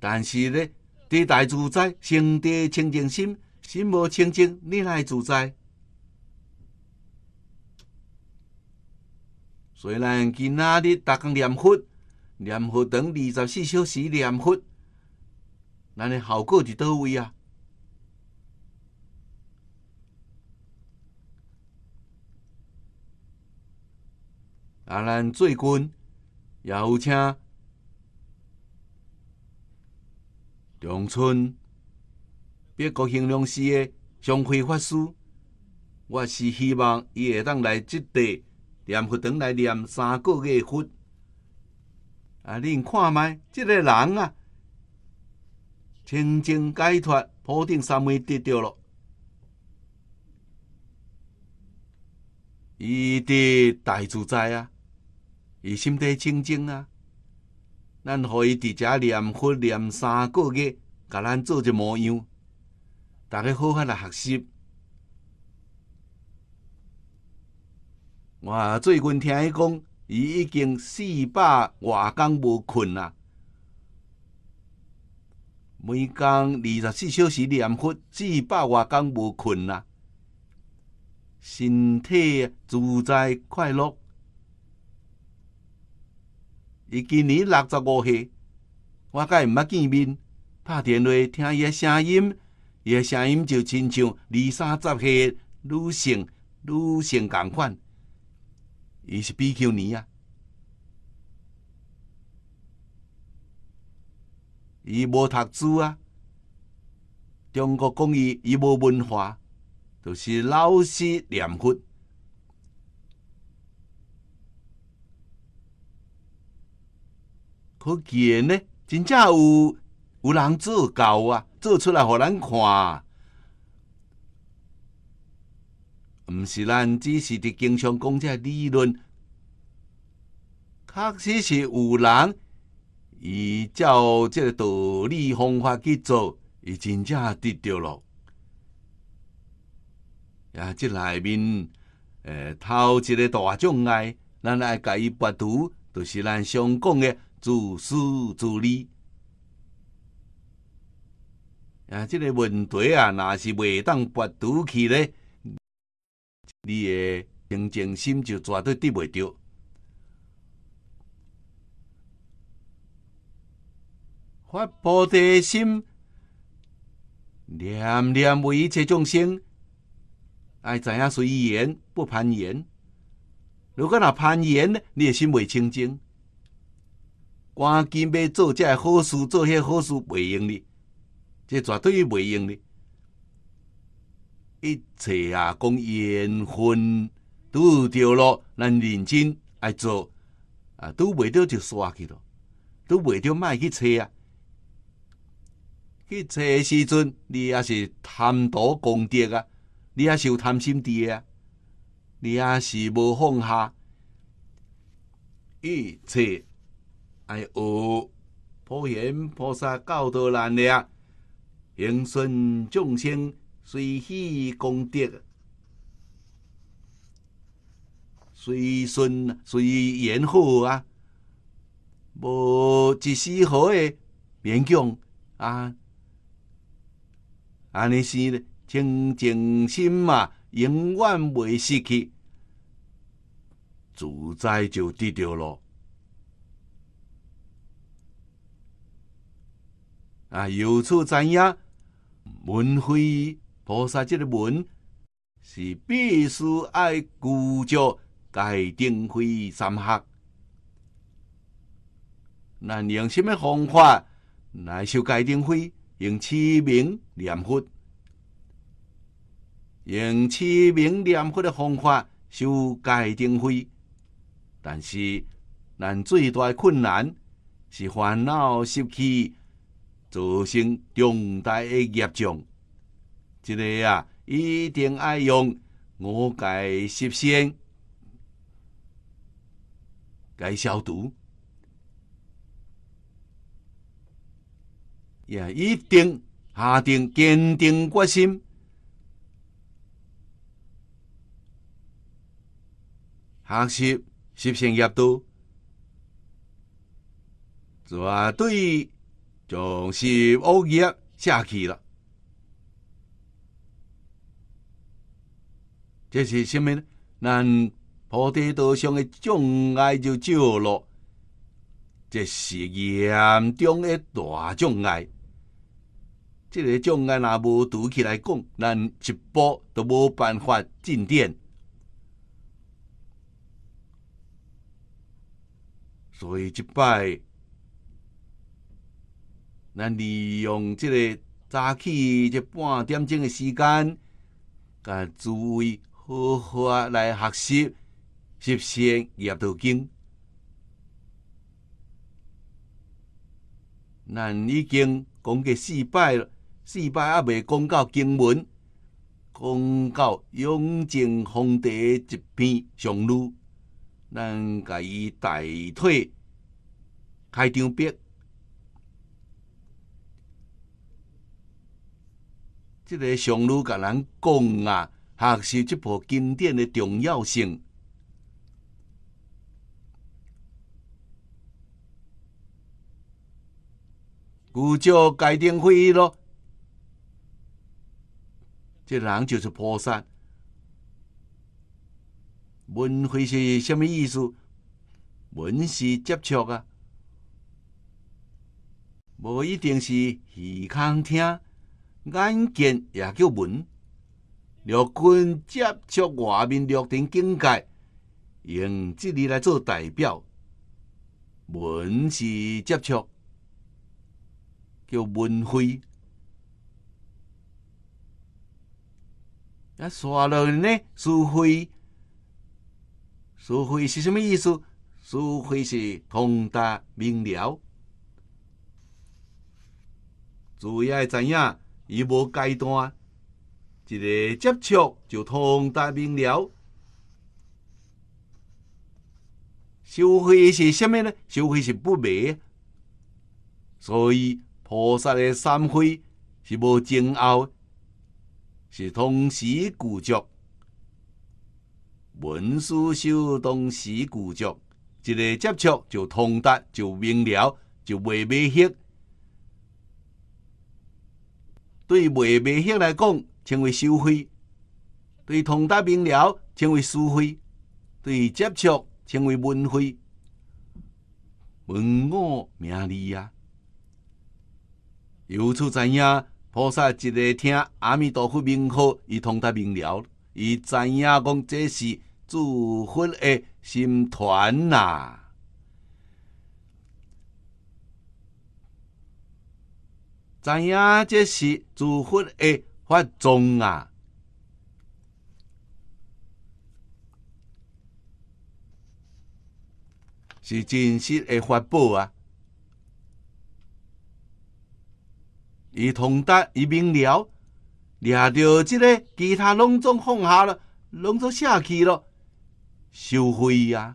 但是咧，地大自在，心地清净心，心无清净，你来自在？虽然今仔日逐工念佛，念佛堂二十四小时念佛，咱的效果伫倒位啊？啊，咱最近也有请。长春别国形容寺的常慧法师，我是希望伊会当来即地念佛堂来念三个月佛。啊，恁看卖即个人啊，清净解脱，普定三昧得着咯。伊伫大自在啊，伊心底清净啊。咱可以伫遮念佛念三个月，甲咱做一模样，逐个好好来学习。我最近听伊讲，伊已经四百外天无困啊，每天二十四小时念佛，四百外天无困啊，身体自在快乐。伊今年六十五岁，我伊毋捌见面，拍电话听伊诶声音，伊诶声音就亲像二三十岁女性、女性共款。伊是比丘尼啊，伊无读书啊，中国讲伊，伊无文化，就是老实念佛。可见呢，真正有有人做教啊，做出来互咱看。毋是咱只是伫经常讲即理论，确实是有人依照即个道理方法去做，伊真正得着咯。啊，即内面诶，头一个大障碍，咱来甲伊拔除，就是咱常讲嘅。自私自利啊，这个问题啊，若是袂当拔除去咧。你的平静心就绝对得袂着。发菩提心，念念为一切众生。爱知影随缘不攀缘，如果若攀缘你也心袂清净。赶紧要做，即个好事。做遐好事袂用哩，这绝对袂用哩。一切啊，讲缘分拄着咯，咱认真爱做啊，拄袂着就煞去咯，拄袂着卖去找啊。去切时阵，你也是贪图功德啊，你也是有贪心伫诶啊，你也是无放下一切。爱哦！菩萨、菩萨教导咱俩，迎顺众生，随喜功德，随顺随缘好啊。无一丝毫的勉强啊！安尼是清净心嘛，永远袂失去，自在就得着咯。啊，由此知影，文慧菩萨这个文是必须爱具足戒定慧三学。咱用什么方法来修戒定慧？用七名念佛，用七名念佛的方法修戒定慧。但是，咱最大困难是烦恼习气。造成重大诶业障，这个啊，一定爱用五戒十善来消毒，也一定下定坚定决心，学习十善业道，绝对。就是恶业下去了，这是什么？咱菩提道上的障碍就少了，这是严重的大障碍。这个障碍若无拄起来讲，咱一步都无办法进殿，所以即摆咱利用即个早起即半点钟的时间，甲诸位好好来学习《十善业道经》。咱已经讲过四拜了，四拜还未讲到经文，讲到《正皇帝德》一篇上录，咱甲伊大退开张笔。即个上路甲人讲啊，学习即部经典的重要性，古照该定会议咯。即人就是菩萨。文会是甚么意思？文是接触啊，无一定是耳孔听。眼见也叫闻，六根接触外面六尘境界，用这里来做代表。闻是接触，叫闻慧。那刷了呢？苏辉。苏辉是什么意思？苏辉是通达明了，主要知影伊无阶段，一个接触就通达明了。收获是虾物呢？收获是不灭。所以菩萨的三慧是无前后，是同时具足。文殊修同时具足，一个接触就通达，就明了，就未免歇。对卖卖血来讲，称为收费；对通达明了称为收费；对接触称为文费。文武名利啊！由此知影，菩萨一日听阿弥陀佛名号，伊通达明了，伊知影讲这是祝佛的心团呐。知影这是祝福的法宗啊，是真实的法宝啊。伊通达，伊明了，掠着即个其他拢总放下了，拢总写去了，收费啊！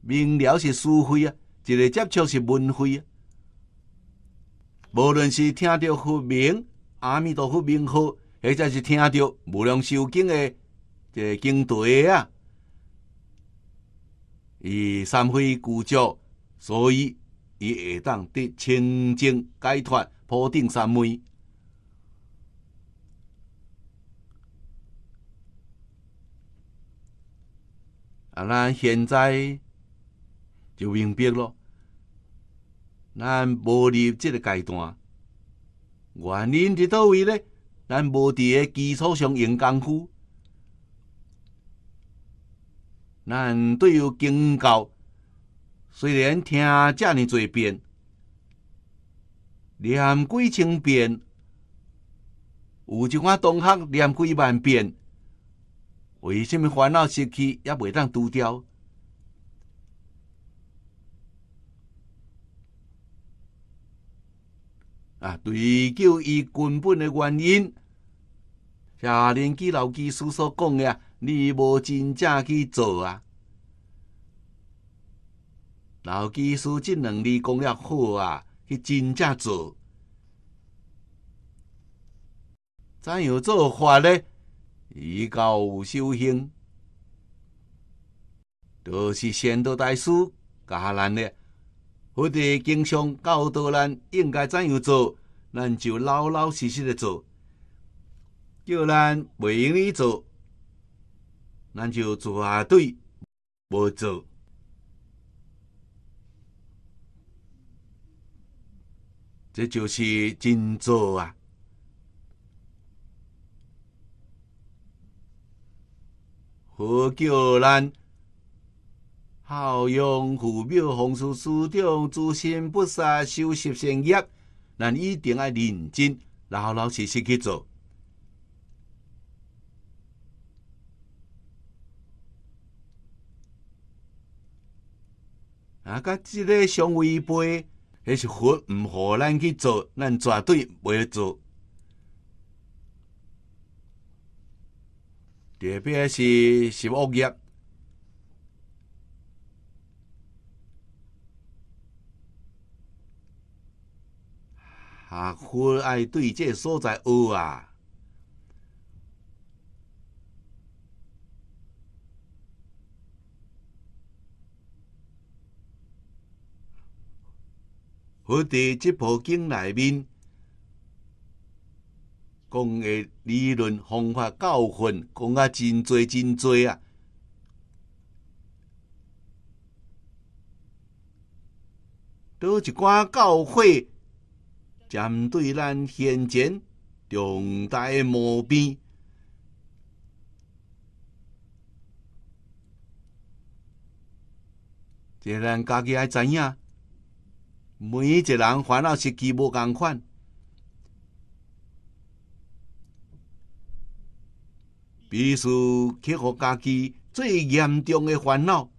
明了是修费啊，一个接触是文费啊。无论是听到佛名阿弥陀佛名号，或者是听到无量寿经的这经题啊，以三会故照，所以伊会当得清净解脱，普顶三昧。啊，咱现在就明白了。咱无入即个阶段，原因伫倒位咧？咱无伫个基础上用功夫。咱对于经教，虽然听遮尔侪遍，念几千遍，有一寡同学念几万遍，为什物烦恼失去也袂当丢掉？对，究伊根本的原因，下年纪老技师所讲啊，你无真正去做啊。老技师即两字讲了好啊，去真正做。怎样做法呢？以高修行，都是先道大师教咱的。我哋经常教导咱应该怎样做，咱就老老实实的做；叫咱袂用哩做，咱就绝对无做。这就是真做啊！何叫咱？孝养父母、奉事师长、诸心不杀、修习善业，咱一定要认真、老老实实去做。啊，甲即个相违背，迄是佛毋互咱去做，咱绝对袂做。特别是修恶业。啊！好爱对这所在学啊！在《这部经》内面讲的理论、方法、教训，讲啊真多、真多啊！一寡教诲。针对咱现前重大毛病，一个人家己爱知影，每一个人烦恼实际无共款，必须克服家己最严重的烦恼。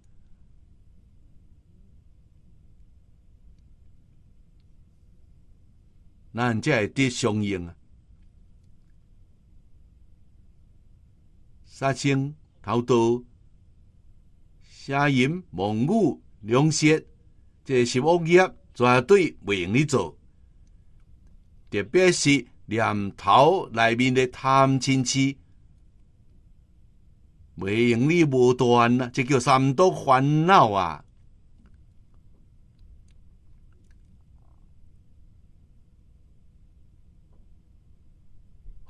咱真系跌相应啊！杀青、偷渡、下淫、蒙雾、凉舌，这是恶业绝对袂用得做。特别是念头内面的贪嗔痴，袂用得无断啊！这叫三毒烦恼啊！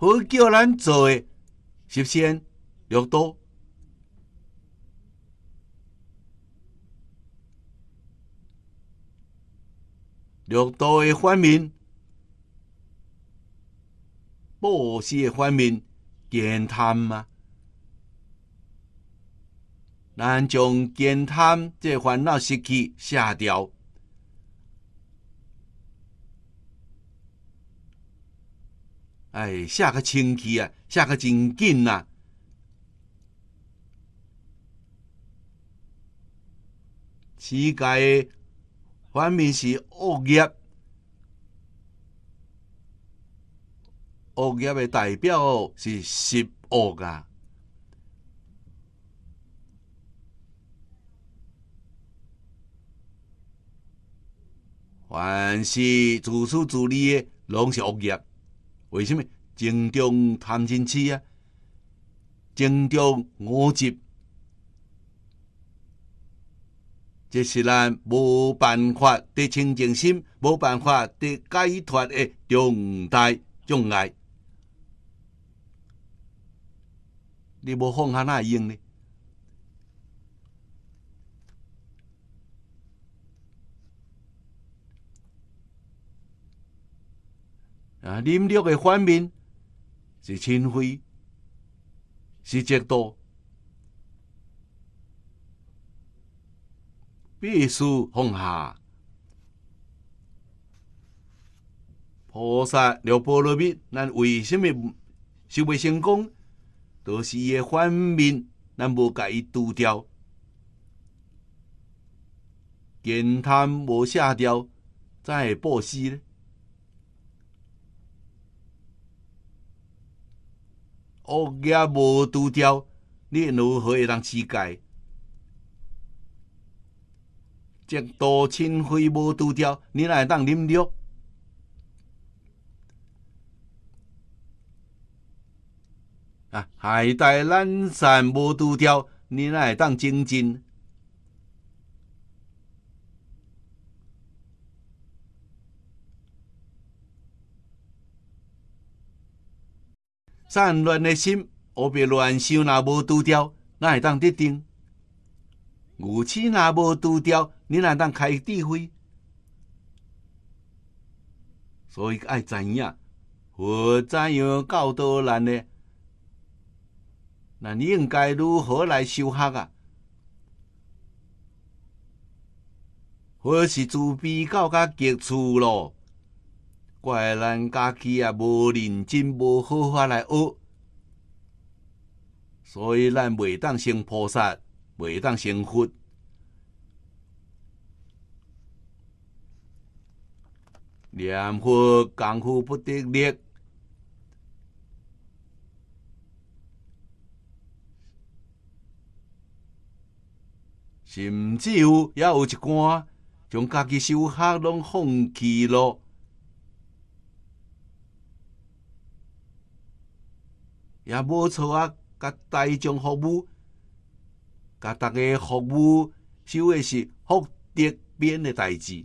何叫咱做诶？实现越多，越多诶！反面、暴诶，反面、健贪吗？咱将健贪这烦恼失去下掉。哎，写较清气啊，写较真紧啊。世界反面是恶业，恶业的代表是十恶啊。凡是自私自利的，拢是恶业。为什么精中贪嗔痴啊？精中五毒，这是咱无办法得清净心，无办法得解脱的重大障碍。你无放下哪用呢？啊！临六诶反面是清灰，是嫉多，必须放下。菩萨六波罗蜜，咱为什么修未成功？都是诶反面，咱无甲伊拄掉，惊贪无下掉，怎会报死呢？学业无丢掉，你如何会当起家？前途清灰无丢掉，你哪会当啉略？啊，海带懒散无丢掉，你哪会当精进？散乱的心，何必乱想？若无拄着，哪会当得定？牛市若无拄着，你哪当开智慧？所以要知影，或怎样教导人呢？那你应该如何来修学啊？或是自卑到较极处咯。怪咱家己啊无认真，无好法来学，所以咱袂当成菩萨，袂当成佛。念佛功夫不得力，甚至乎也有一寡将家己修学拢放弃了。也无错啊！甲大众服务，甲逐个服务，收的是福德边的代志。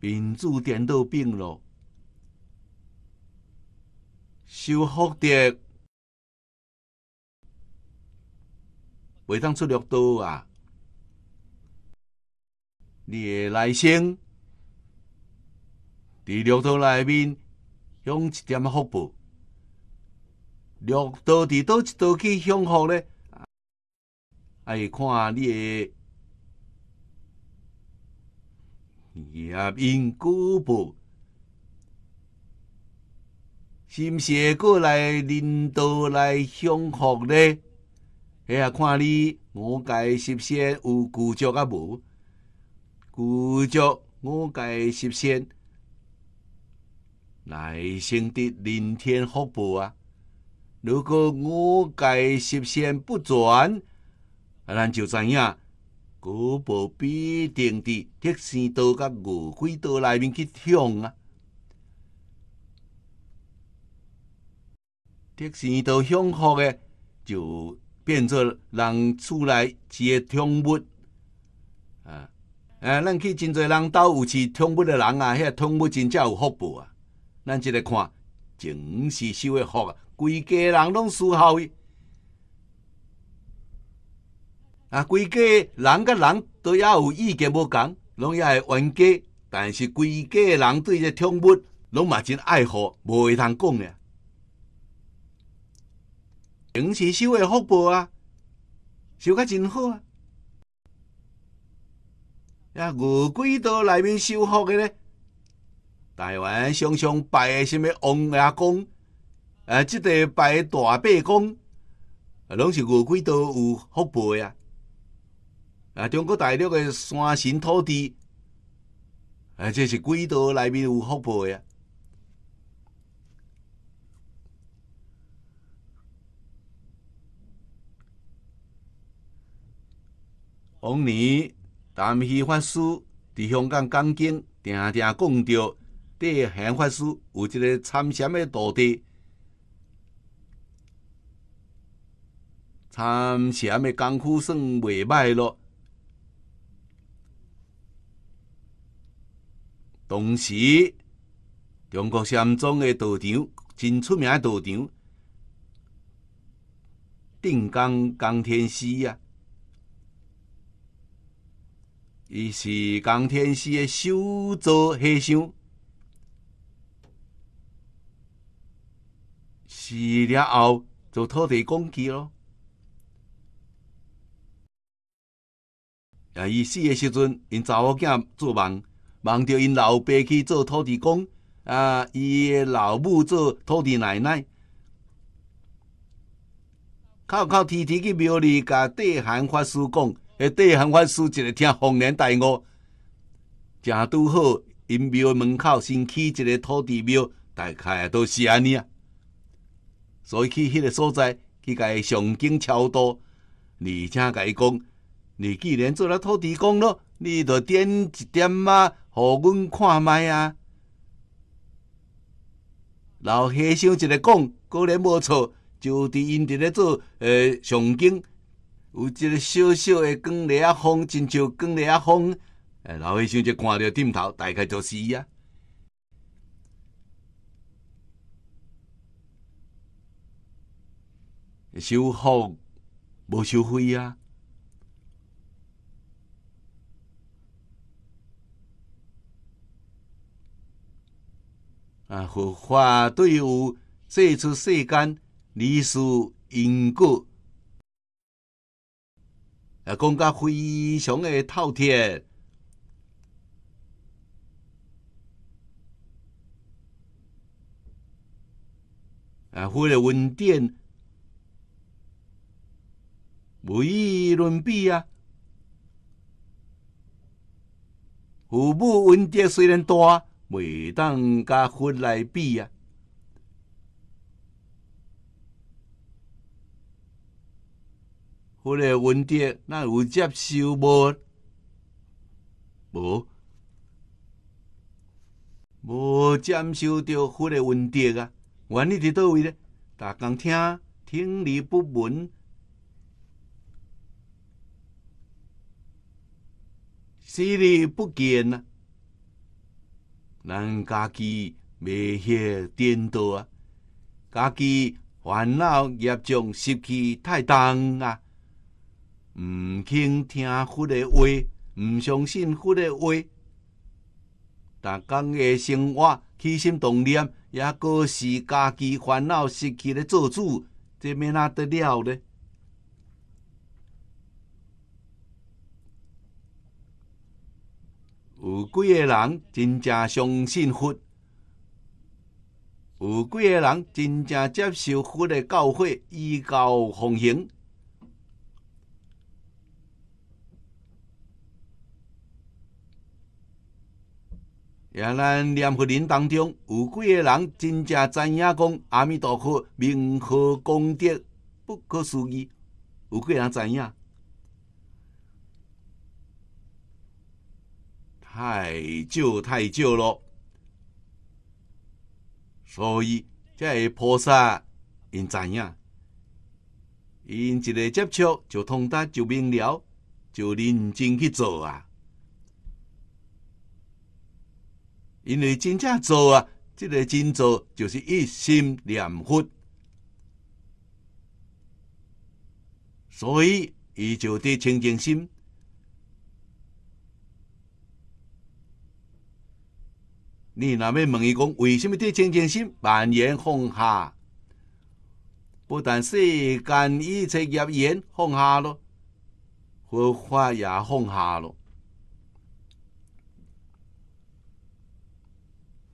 民主颠倒病咯，修福德，袂当出绿多啊！你的来生。在六道内面，享一点福报，六道在倒一道去享福呢？爱看你的也因果报，是毋是过来领导来向福呢？哎呀，看你五界十仙有骨脚啊无？骨脚五界十仙。来生的临天福报啊！如果我界实现不转，咱就知影，古报必定伫德行道甲恶鬼道内面去享啊！德行道享福的就变作人厝内一个宠物啊！啊，咱去真侪人兜有饲宠物的人啊，个宠物真正有福报啊！咱即来看，真是受的福啊！规家人拢自豪伊。啊，规家人甲人都也有意见无讲，拢也会冤家。但是规家人对这宠物，拢嘛真爱好，无会通讲诶。真是受的福报啊，受甲真好啊！啊，何鬼到内面修福的咧？台湾常常拜个什么王爷公，啊，即个拜大伯公，拢是五鬼道有福报啊！啊，中国大陆的山神土地，啊，这是鬼道内面有福报啊！往年谭旭法师伫香港讲经，常常讲到。第宪法书有一个参禅的道地，参禅的功夫算袂歹咯。同时，中国禅宗的道场真出名，道场定江江天师啊，伊是江天师的首座和尚。死了后，就土地公去咯。啊！伊死诶时阵，因查某囝做梦，梦到因老爸去做土地公，啊！伊诶老母做土地奶奶，靠靠天天去庙里，甲地行法师讲，诶，地行法师一个听红脸大悟，正拄好，因庙门口新起一个土地庙，大概都是安尼啊。所以去迄个所在去甲上景超多，而且甲伊讲，你既然做了土地公咯，你著点一点仔，互阮看卖啊。老和尚一个讲，果然无错，就伫因伫咧做诶上景，有一个小小的光亮风，真像光亮风。诶，老和尚就看着点头，大概就是啊。修复无收费啊，这世间历史因果啊，讲非常的透彻啊，无与伦比啊！父母恩德虽然大，未当甲佛来比啊！佛的恩德，那有接受无？无无接受到佛的恩德啊？原问伫倒位咧？逐讲听，听力不闻。视而不见啊，咱家己未晓颠倒啊，家己烦恼业障习气太重啊，毋肯听佛的话，毋相信佛的话，逐工的生活起心动念也果是家己烦恼习气咧做主，这咪哪得了呢？有几个人真正相信佛？有几个人真正接受佛的教诲，依教奉行？也咱念佛人当中，有几个人真正知影讲阿弥陀佛名号功德不可思议？有几个人知影？太少，太少了，所以这菩萨因知影，因一个接触就通达，就明了，就认真去做啊！因为真正做啊，这个真做就是一心念佛，所以伊就得清净心。你若要问伊讲，为什么对清净心？蔓延放下，不但世间一切业缘放下了，佛法也放下了。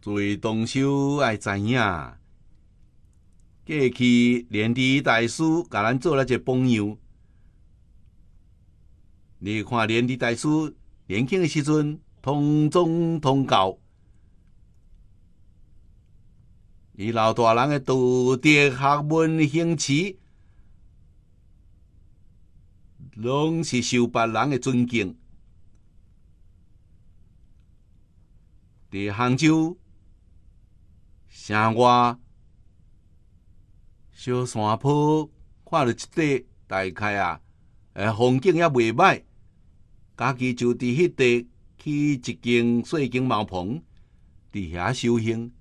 作为当修爱知影，过去莲池大师甲咱做那些榜样。你看莲池大师年轻的时阵，通宗通教。伊老大人诶，道德学问、兴起，拢是受别人诶尊敬。伫杭州城外小山坡，看到一块大概啊，诶，风景也未歹。家己就伫迄块起一间小间茅棚，伫遐修行。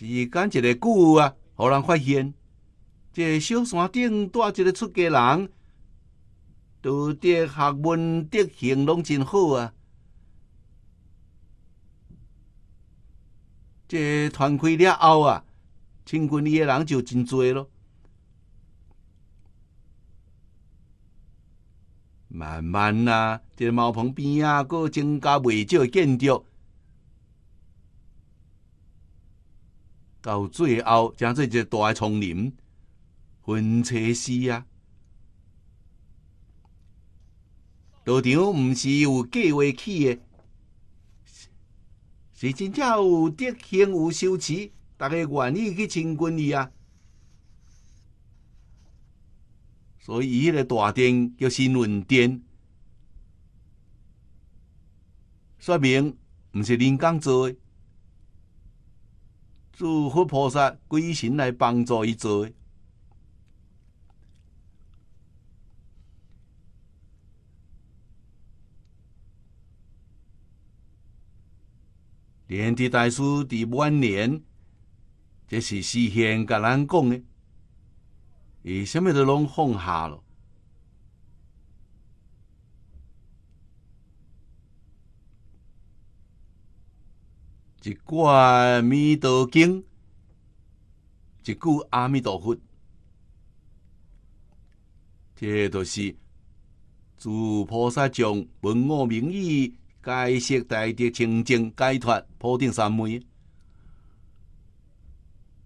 时间一个久啊，互人发现？这小山顶住一个出家人，都的学问德行拢真好啊！这传开了后啊，亲近伊的人就真多咯。慢慢即这茅棚边啊，佫增加袂少建筑。到最后，才做一大丛林，分车死啊！道场毋是有计划起的，是真正有德行、有修持，大家愿意去亲近伊啊。所以伊迄个大殿叫新论殿，说明毋是人工做。诸佛菩萨归心来帮助一做，连体大师伫晚年，这是事先甲咱讲的，伊什么都拢放下了。一卷《弥陀经》，一句《阿弥陀佛》，这都是诸菩萨将文武名义解释大地清净解脱，普定三昧，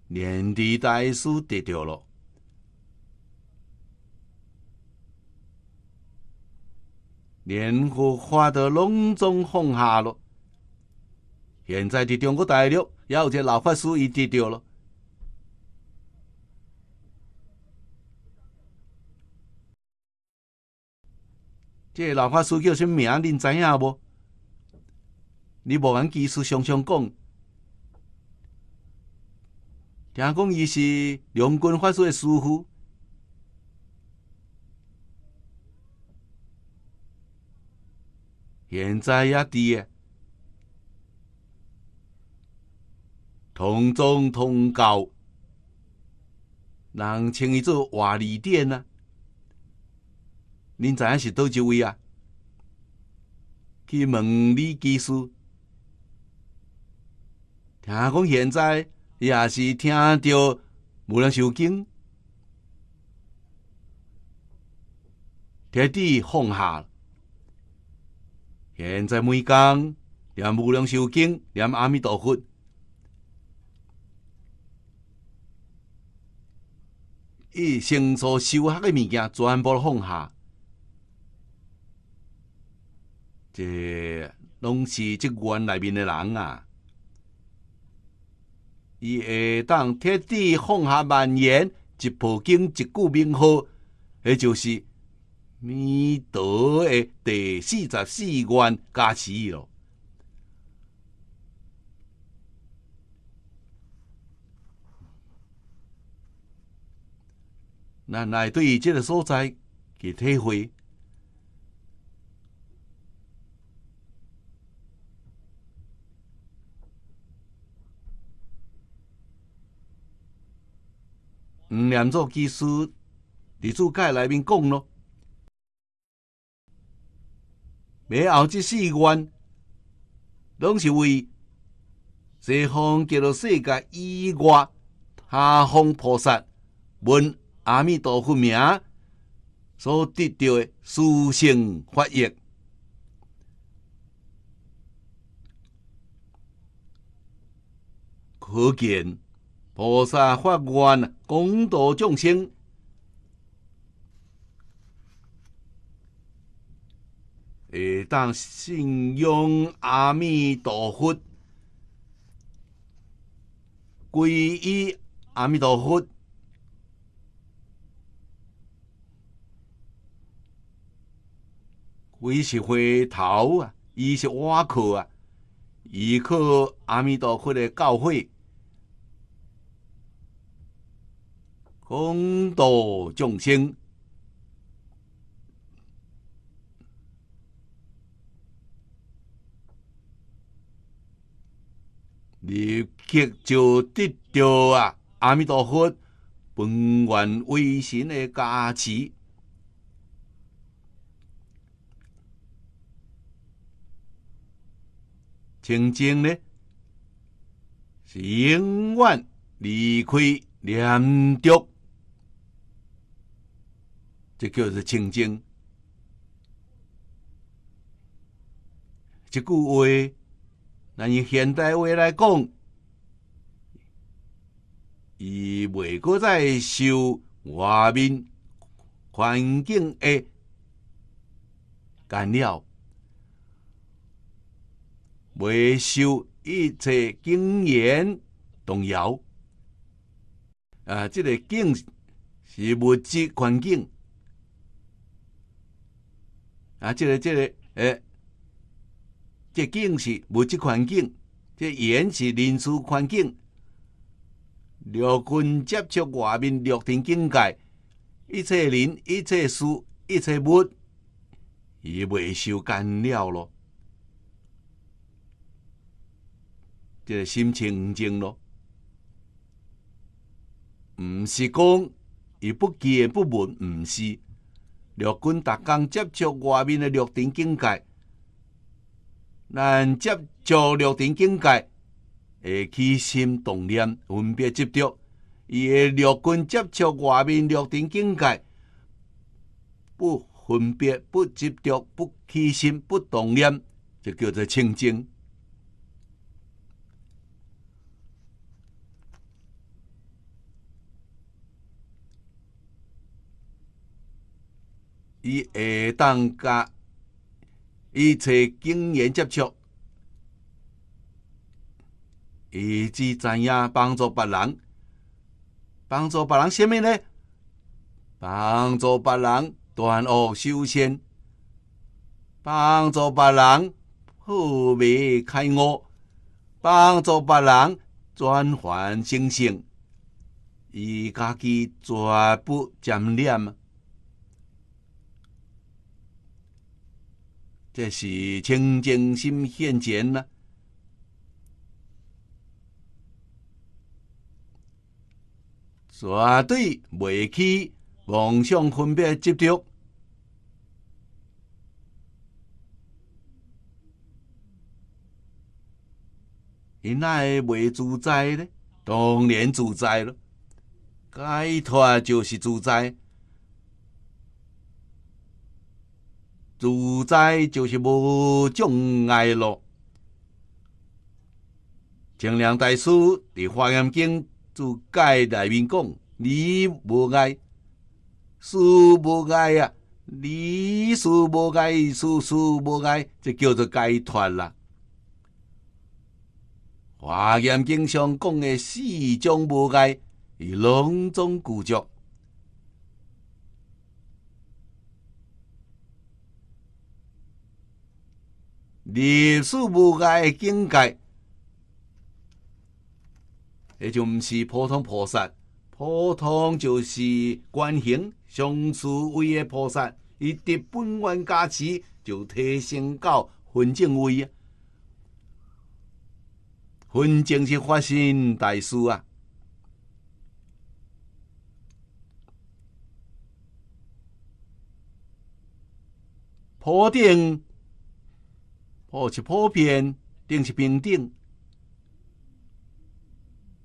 连地大师得着了，连佛法都隆重放下了，现在伫中国大陆，也有一个老法师，伊着咯。了。这老法师叫啥名？恁知影无？你无按记事常常讲。听讲伊是龙军法师的师傅。现在也诶。同宗同教，人称伊做瓦里殿啊。恁知影是倒一位啊？去问李技师，听讲现在伊也是听着无人受经，铁底放下。现在每工念无量寿经，念阿弥陀佛。伊承受修学的物件全部放下，这拢是即观内面的人啊。伊会当彻地放下，蔓延一破境一句名号，迄就是弥陀的第四十四愿加持咯。那来对于这个所在去体会，唔连做技术，你做界内面讲咯，美后即四关，拢是为西方极乐世界以外，他方菩萨问。阿弥陀佛名所得到的殊胜法益，可见菩萨发愿广度众生，会当信用阿弥陀佛，皈依阿弥陀佛。伊是回头啊，以是挖苦啊，以靠阿弥陀佛的教诲，广度众生，你即就得着啊，阿弥陀佛本愿微神的加持。清净呢，是永远离开两着，这叫做清净。即句话，咱以现代话来讲，伊未搁再受外面环境诶干扰。未受一切经缘动摇。啊，这个境是物质环境。啊，这个、这个、诶，这境是物质环境，即、这缘是人事环境。六根接触外面六尘境界，一切人、一切事、一切物，伊未受干扰咯。即个心情毋正咯，毋是讲伊不见不闻，毋是陆军逐工接触外面的陆尘境界，咱接触陆尘境界，会起心动念，分别执着，伊的陆军接触外面陆尘境界，不分别，不执着，不起心，不动念，就叫做清净。伊会当甲一切经验接触，伊只知影帮助别人，帮助别人什物呢？帮助别人断恶修善，帮助别人破迷开悟，帮助别人转换心圣，伊家己绝不沾染。这是清净心现前呢，绝对未起妄想分别执着，因哪会未自在呢？当然自在了，解脱就是自在。自在就是无障碍咯。清凉大师伫华严经注解内面讲：你无碍，事无碍啊！你事无碍，事事无碍，就叫做解脱啦。华严经上讲的四种无碍与龙中具足。历史无碍的境界，也就毋是普通菩萨，普通就是观行相思位的菩萨，伊得本愿加持，就提升到分正位啊，分正是发身大事啊，普顶。或是普遍，定是平等。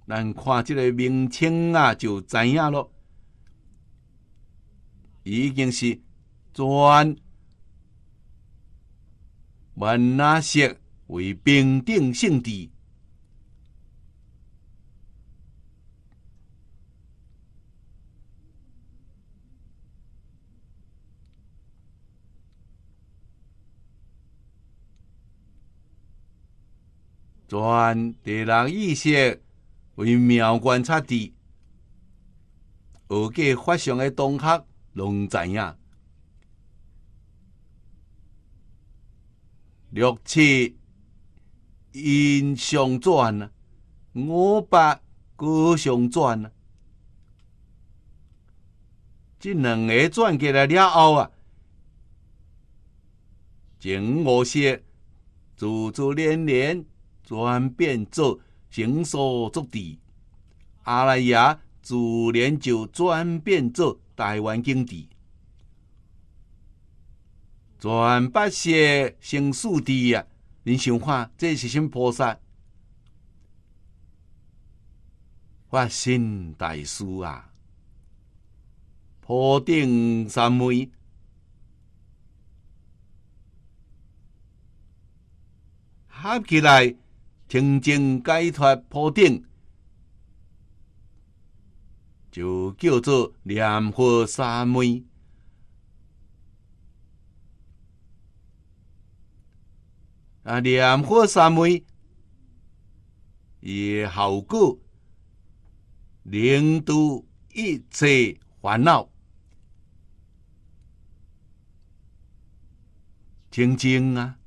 咱看即个名称啊，就知影了？已经是专文那些为平等性质。全地人意识为妙观察地，学界发生的同学拢知影。六七因相转啊，五八高相转啊，即两个转过来了后啊，前五色，祖祖连连。转变做行数足地，阿赖耶自然就转变做台湾经地，转八些行数地啊，你想看，这是什菩萨？发心大士啊，普定三昧，合起来！清净解脱普顶，就叫做念佛三昧。啊，莲花三昧也好过令度一切烦恼，清净啊。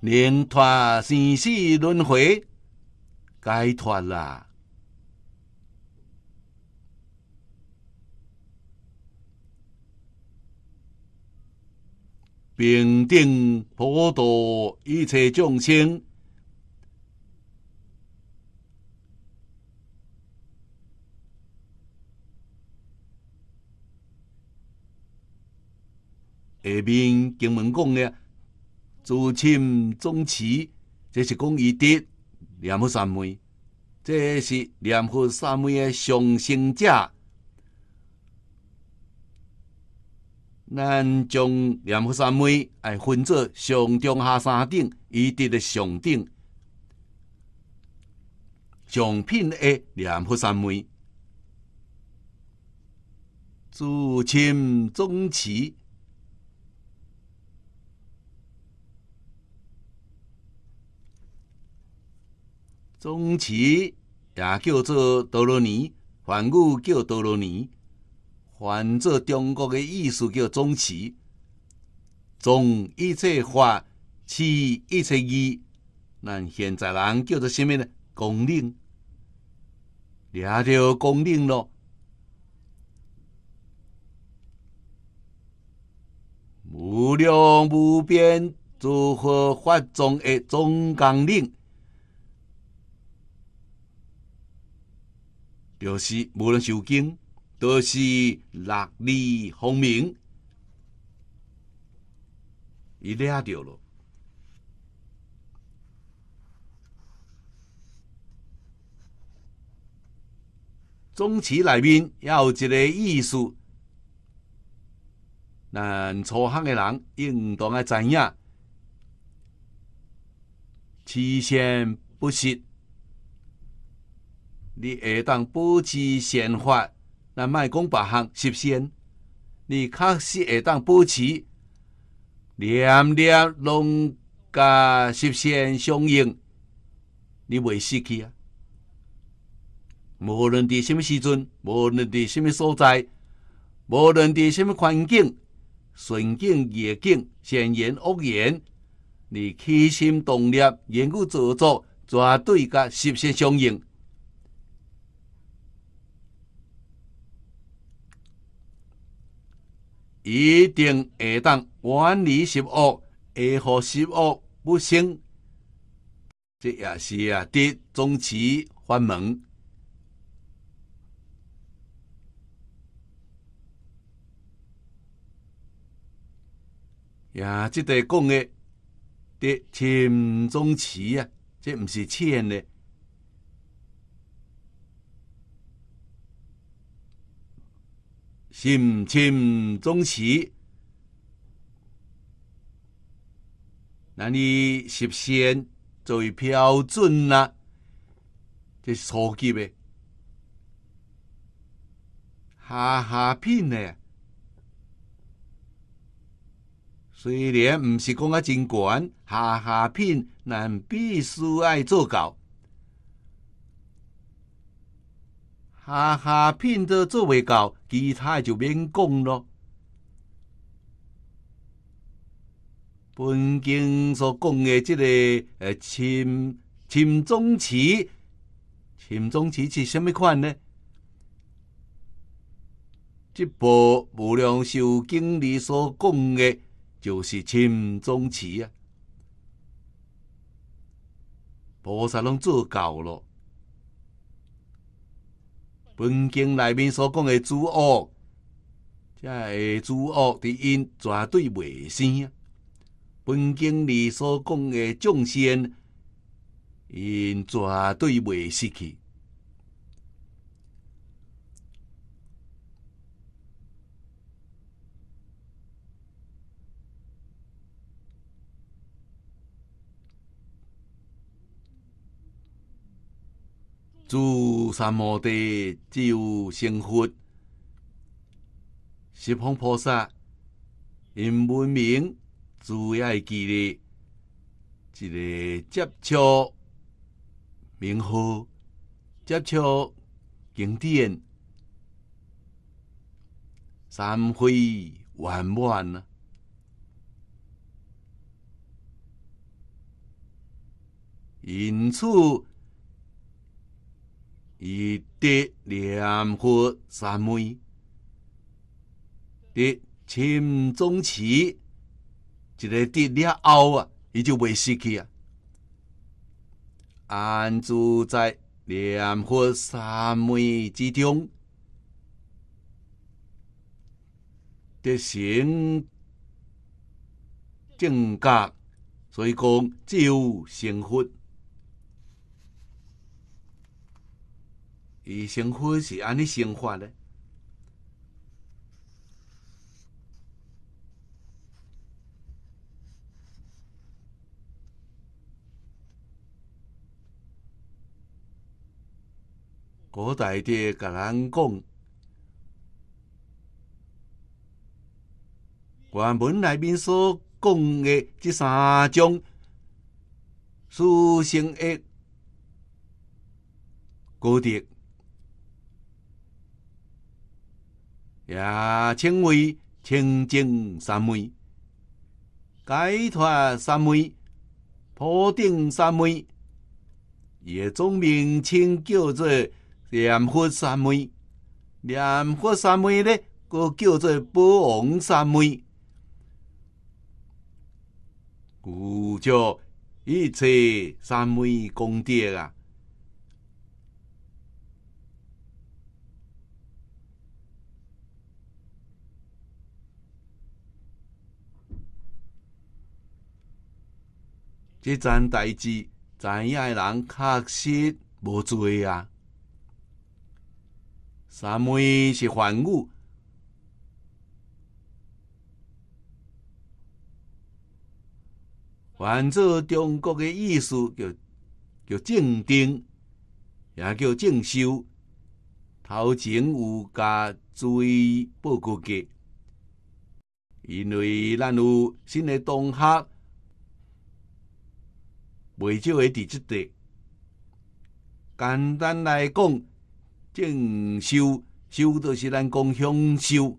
连他生死轮回解脱啦！平等普度一切众生。下面经文讲了。祖亲宗祠，这是讲一的莲华三昧，这是莲华三昧的上升者。咱将莲华三昧哎分作上中下三定，一滴的上定，上品的莲华三昧，祖亲宗祠。宗祠也叫做多罗尼，梵语叫多罗尼，换做中国的意思叫宗祠。宗一切法起一切义，咱现在人叫做什么呢？公令，掠着公令咯。无量无边诸佛法中的总纲领。就是无人受惊，都是六耳轰鸣，伊抓到了。宗祠内面也有一个意思，咱初行的人应当爱知影，期限不续。你下当保持善法，咱卖讲别项实现；你确实下当保持，连了拢甲实现相应，你袂失去啊！无论伫什么时阵，无论伫什么所在，无论伫什么环境，顺境、逆境、善言、恶言，你起心动念、言故做作，绝对甲实现相应。一定下当远离邪恶，下好邪恶不行。这也是啊的忠直欢门。呀。这得讲的的千忠直啊，这不是浅呢。深亲总是那你实现最标准啦，这是初级的下下品虽然毋是讲啊真悬，下下品，但必须爱做到。啊哈！品德做未到，其他就免讲咯。本经所讲的这个呃，秦秦宗祠，秦宗祠是甚么款呢？这部无量寿经里所讲的，就是秦宗祠啊，菩萨拢做到了。文经内面所讲的诸恶，这诸恶，因绝对未生；文经里所讲的众仙，因绝对未死去。诸三摩地，只有胜福，十方菩萨因闻名，诸爱机理，一个接触名号，接触经典，三会圆满呢，引出。以伫念佛三昧，得心中持，一个伫了后啊，伊就袂死去啊。安住在念佛三昧之中，得心正觉，所以讲只有成佛。伊生活是安尼生活嘞。古代的甲咱讲，原文内面所讲的即三种，属性的高低。也称为清净三昧、解脱三昧、普定三昧，也总名称叫做念佛三昧。念佛三昧呢，搁叫做宝王三昧。故叫一切三昧功德啊。即件代志，知影诶人确实无侪啊。三问是凡物，反正中国诶艺术叫叫正定，也叫正修，头前有加追报告给，因为咱有新诶同学。袂少系伫即块。简单来讲，正修修就是咱讲享受，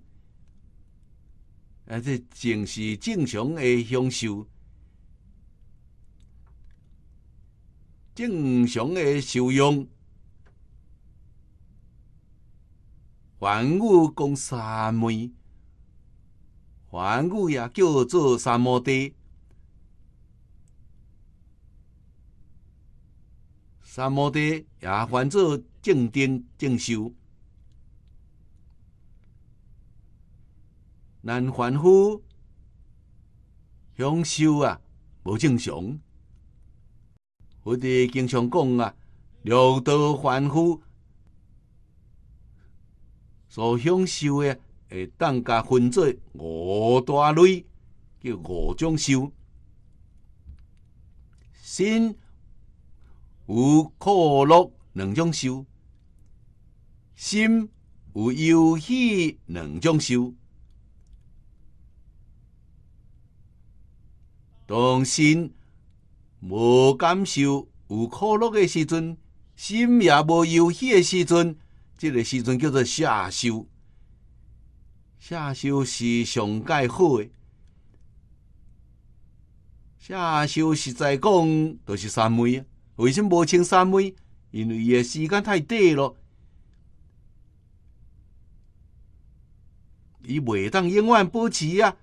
啊，且正是正常的享受。正常的修养。梵语讲三昧，梵语也叫做三摩地。三摩地也还做正丁正修，难还夫享受啊，无正常。我哋经常讲啊，六道还夫所享受会当家分做五大类，叫五种修先。有苦乐两种修，心有游戏两种修。当心无感受，有苦乐的时阵，心也无游戏的时阵，这个时阵叫做下修。下修是上界好，的。下修实在讲就是三昧啊。为什么无穿三昧？因为伊诶时间太短咯，伊袂当永远保持啊。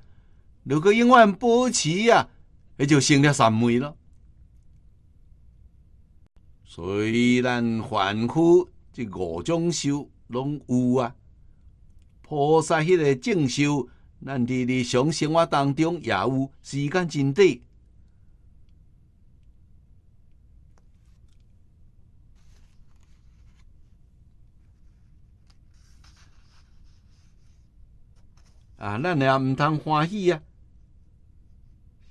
如果永远保持啊，伊就成了三昧咯。所以咱凡夫即五种修拢有啊，菩萨迄个正修，咱伫日常生活当中也有，时间真短。啊，咱也毋通欢喜啊！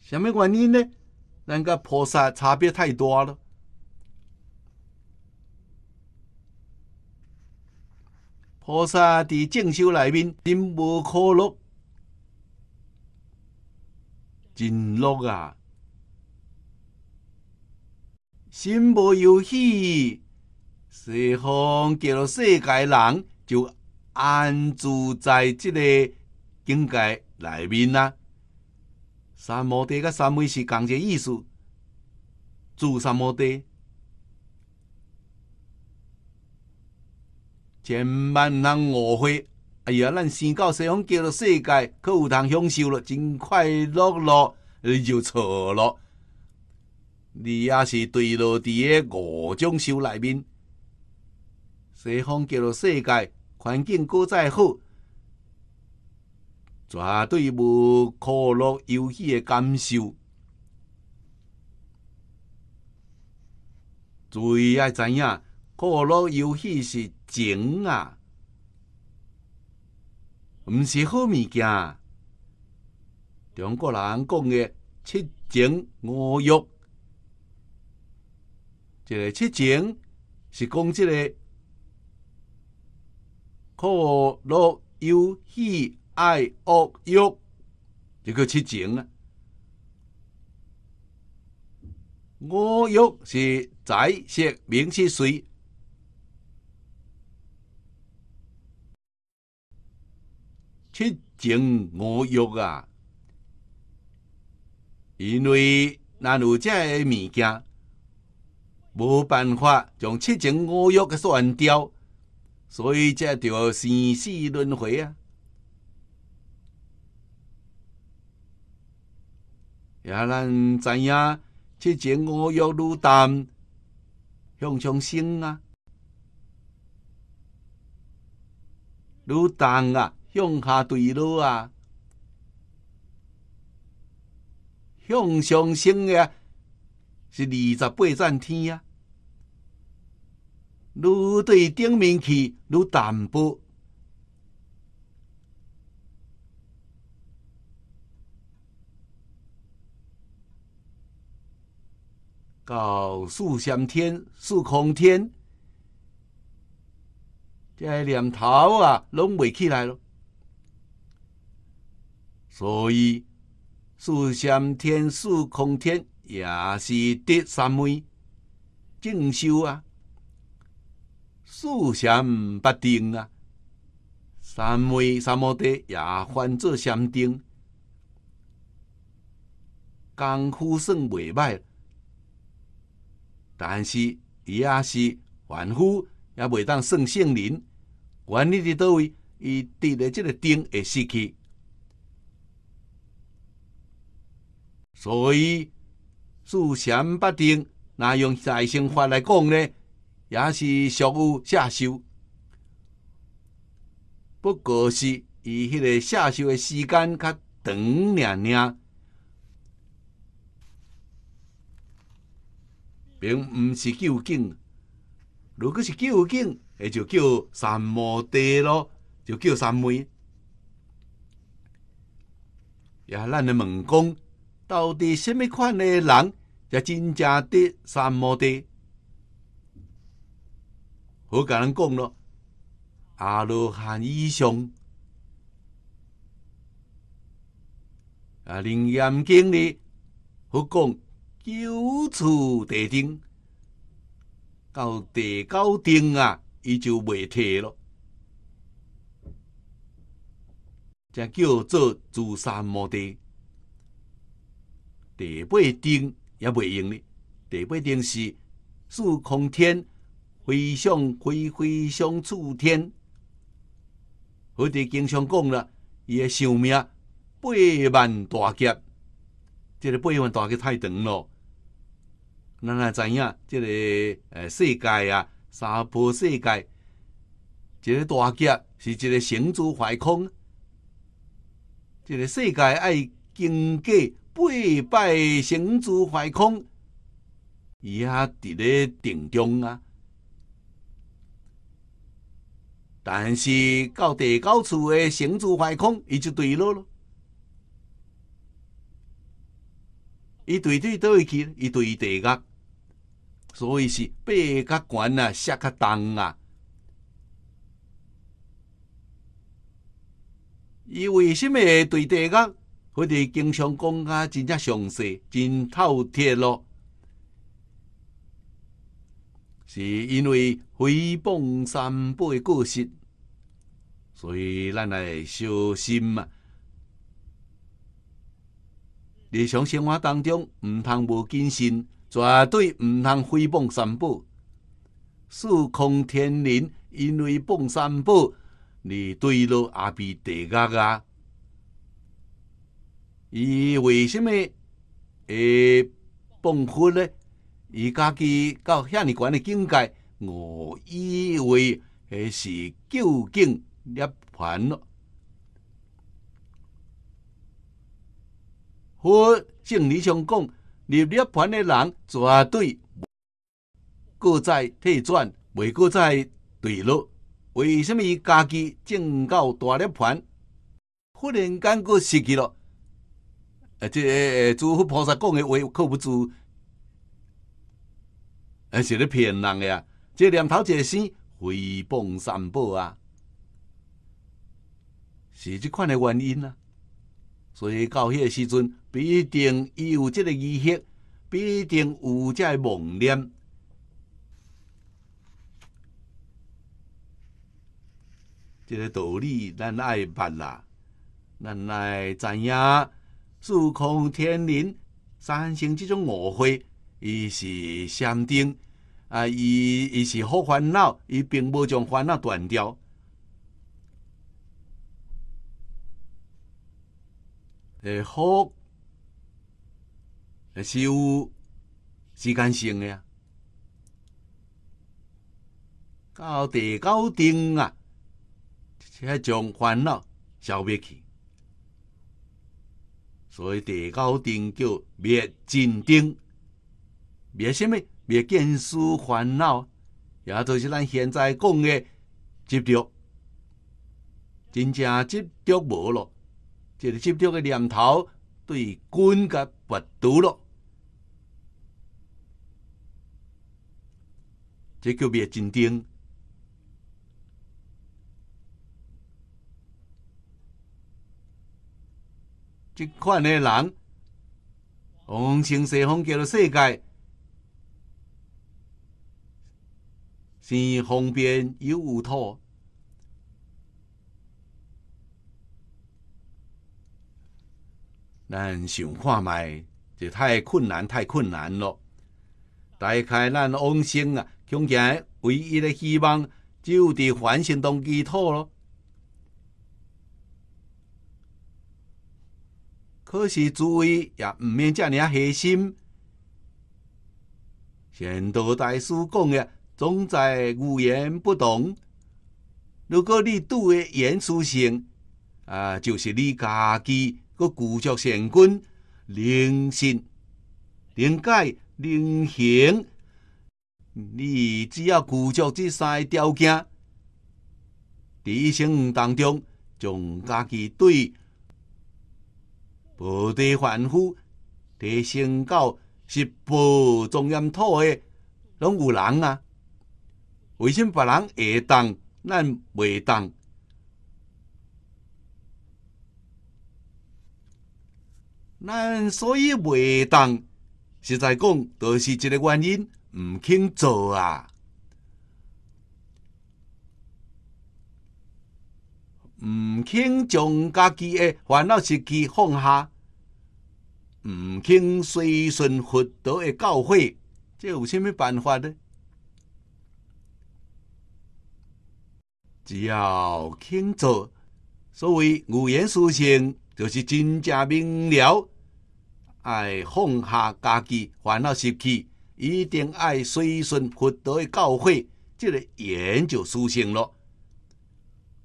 什么原因呢？咱甲菩萨差别太大了。菩萨伫正修内面，心无可乐，真乐啊！心无游戏，西方叫世界人就安住在即个。境界内面啊，三摩地甲三昧是共一个意思。住三摩地，千万人通误会。哎呀，咱生到西方极乐世界，可有通享受了，真快乐了，你就错了。你也是坠落伫个五种修内面，西方极乐世界环境搁再好。绝对无，可乐游戏的感受，谁爱知影。可乐游戏是情啊，毋是好物件。中国人讲诶七情五欲，即个七情是讲即个可乐游戏。爱恶欲，就叫七情啊。五欲是财色名色水，七情五欲啊，因为那有这物件，无办法将七情五欲给删掉，所以才着生死轮回啊。也咱知影，即情五欲如淡，向上升啊，如重啊，向下坠落啊，向上升啊，是二十八站天啊，如对顶面去，如淡薄。到四上天、四空天，这念头啊，拢未起来了。所以四上天、四空天也是第三昧正修啊，四上不定啊，三昧三摩地也翻做三定，功夫算未歹。但是伊也是凡夫，也未当算圣人。管你伫倒位，伊伫咧即个顶会死去。所以四禅八定，若用大生法来讲咧，也是属于下修。不过，是伊迄个下修的时间较长两两。并毋是究竟，如果是究竟，那就叫三摩地咯，就叫三昧。也咱来问讲，到底什么款的人才真正得三摩地？好，甲咱讲咯，阿罗汉以上，啊，灵严经理，好讲。九处地顶，到第九顶啊，伊就袂退咯，才叫做诸山摩地。第八顶也袂用呢，第八顶是虚空天，飞上飞飞上处天。佛地经常讲啦，伊嘅寿命八万大劫，这个八万大劫太长咯。咱也知影，即个诶世界啊，三波世界，一个大劫是一个绳珠怀空，即个世界要经过八拜绳珠怀空，伊也伫咧顶中啊。但是到第九次诶绳珠怀空，伊就对落咯。伊对对倒位起，伊对地狱。所以是爬较悬啊，摔较重啊。伊为什么对地壳，或者经常讲啊，真正详细、真透彻咯？是因为诽谤三辈故事，所以咱来小心啊。日常生活当中，唔通无谨慎。绝对毋通诽谤三宝，司空天人因为谤三宝，你对了阿鼻地狱啊！伊为什么会谤佛咧？伊家己到遐尼悬嘅境界，我以为系是究竟涅槃咯。佛正理上讲。入涅槃的人，绝对不再退转，未再坠落。为什么伊家己正到大涅槃，忽然间搁失去咯？呃，这诸佛菩萨讲的话靠不住，啊、是咧骗人啊！这念头一生，回谤三宝啊，是即款的原因啊。所以到迄个时阵，必定伊有即个意识，必定有即个妄念。即个道理咱爱捌啦，咱爱知影。虚空天灵三生即种误会，伊是禅定啊，伊伊是好烦恼，伊并无将烦恼断掉。诶，好，诶是有时间性诶啊。到第九顶啊，才将种烦恼消灭去，所以第九顶叫灭尽顶，灭什么？灭见思烦恼，也就是咱现在讲的执着，真正执着无咯，这个执着的念头对君甲拔除了，这叫灭真定。即款的人，往生西方极乐世界，是方便又有土。咱想看卖，就太困难，太困难了。大概咱往生啊，恐惊唯一的希望就伫反省当寄托咯。可是诸位也毋免遮尔黑心。贤道大师讲的，总在语言不同。如果你拄个言书性，啊，就是你家己。个固著成根、灵性、灵解、灵行，你只要固著即三个条件，伫生活当中，将家己对菩提凡夫提升到是无众烟土诶，拢有人啊？为甚别人会当，咱未当？咱所以袂动，实在讲，著是一个原因，毋肯做啊，毋肯将家己的烦恼事体放下，毋肯随顺佛陀的教诲，这有甚物办法呢？只要肯做，所谓无言殊胜。就是真正明了，爱放下家己烦恼习气，一定爱随顺佛陀的教诲，这个缘就书生了。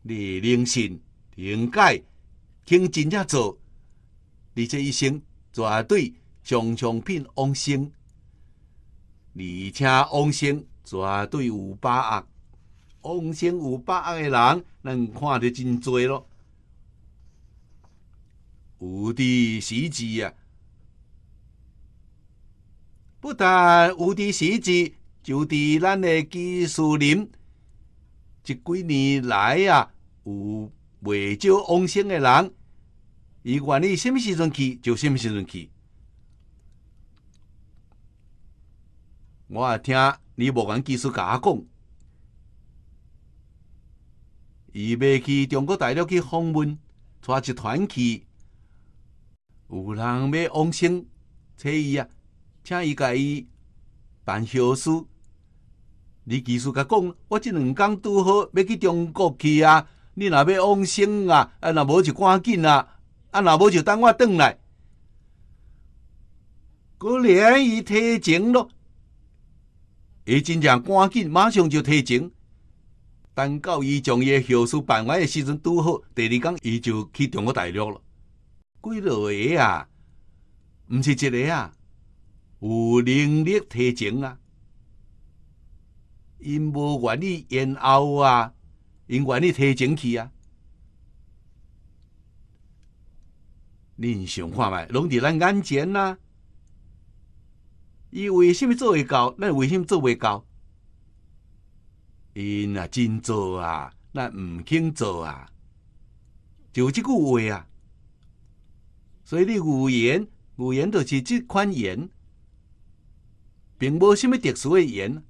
你能信、能解、肯真正做，你这一生绝对常常品往生。而且往生绝对有把握，往生有把握的人，能看得真多咯。无敌司机啊！不但无敌袭击，就地咱的技术林，即几年来啊，有未少往生的人，伊愿意什么时阵去就什么时阵去。我也听你无管技术家讲，伊未去中国大陆去访问，带一团去。有人要往省，找伊啊，请伊甲伊办手续。你技术甲讲，我即两天拄好要去中国去啊。你若要往省啊，啊，若无就赶紧啊，啊，若无就等我转来。果然，伊提前咯，伊真正赶紧，马上就提前。等到伊将伊的手续办完的时阵，拄好第二天，伊就去中国大陆了。几落个啊，毋是一个啊，有能力提前啊，因无愿意延后啊，因愿意提前去啊。恁想看卖，拢伫咱眼前啊。伊为什么做会到？咱为什么做未到？因啊，真做啊，咱毋肯做啊，就即句话啊。所以你五盐五盐就是即款盐，并无什物特殊的盐，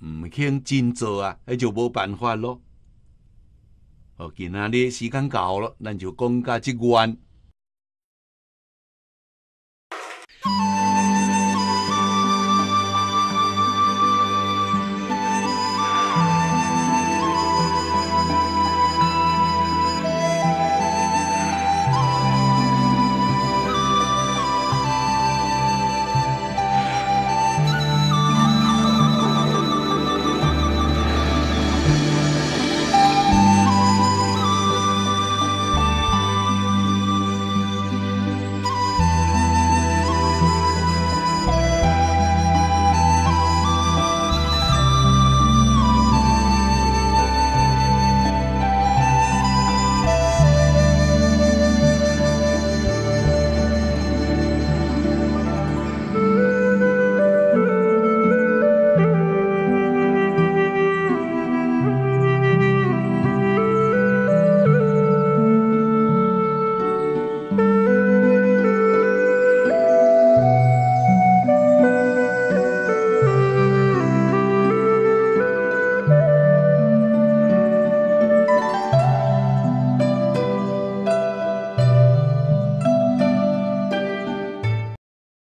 毋肯真做啊，迄就无办法咯。好，今仔日时间到咯，咱就讲到即关。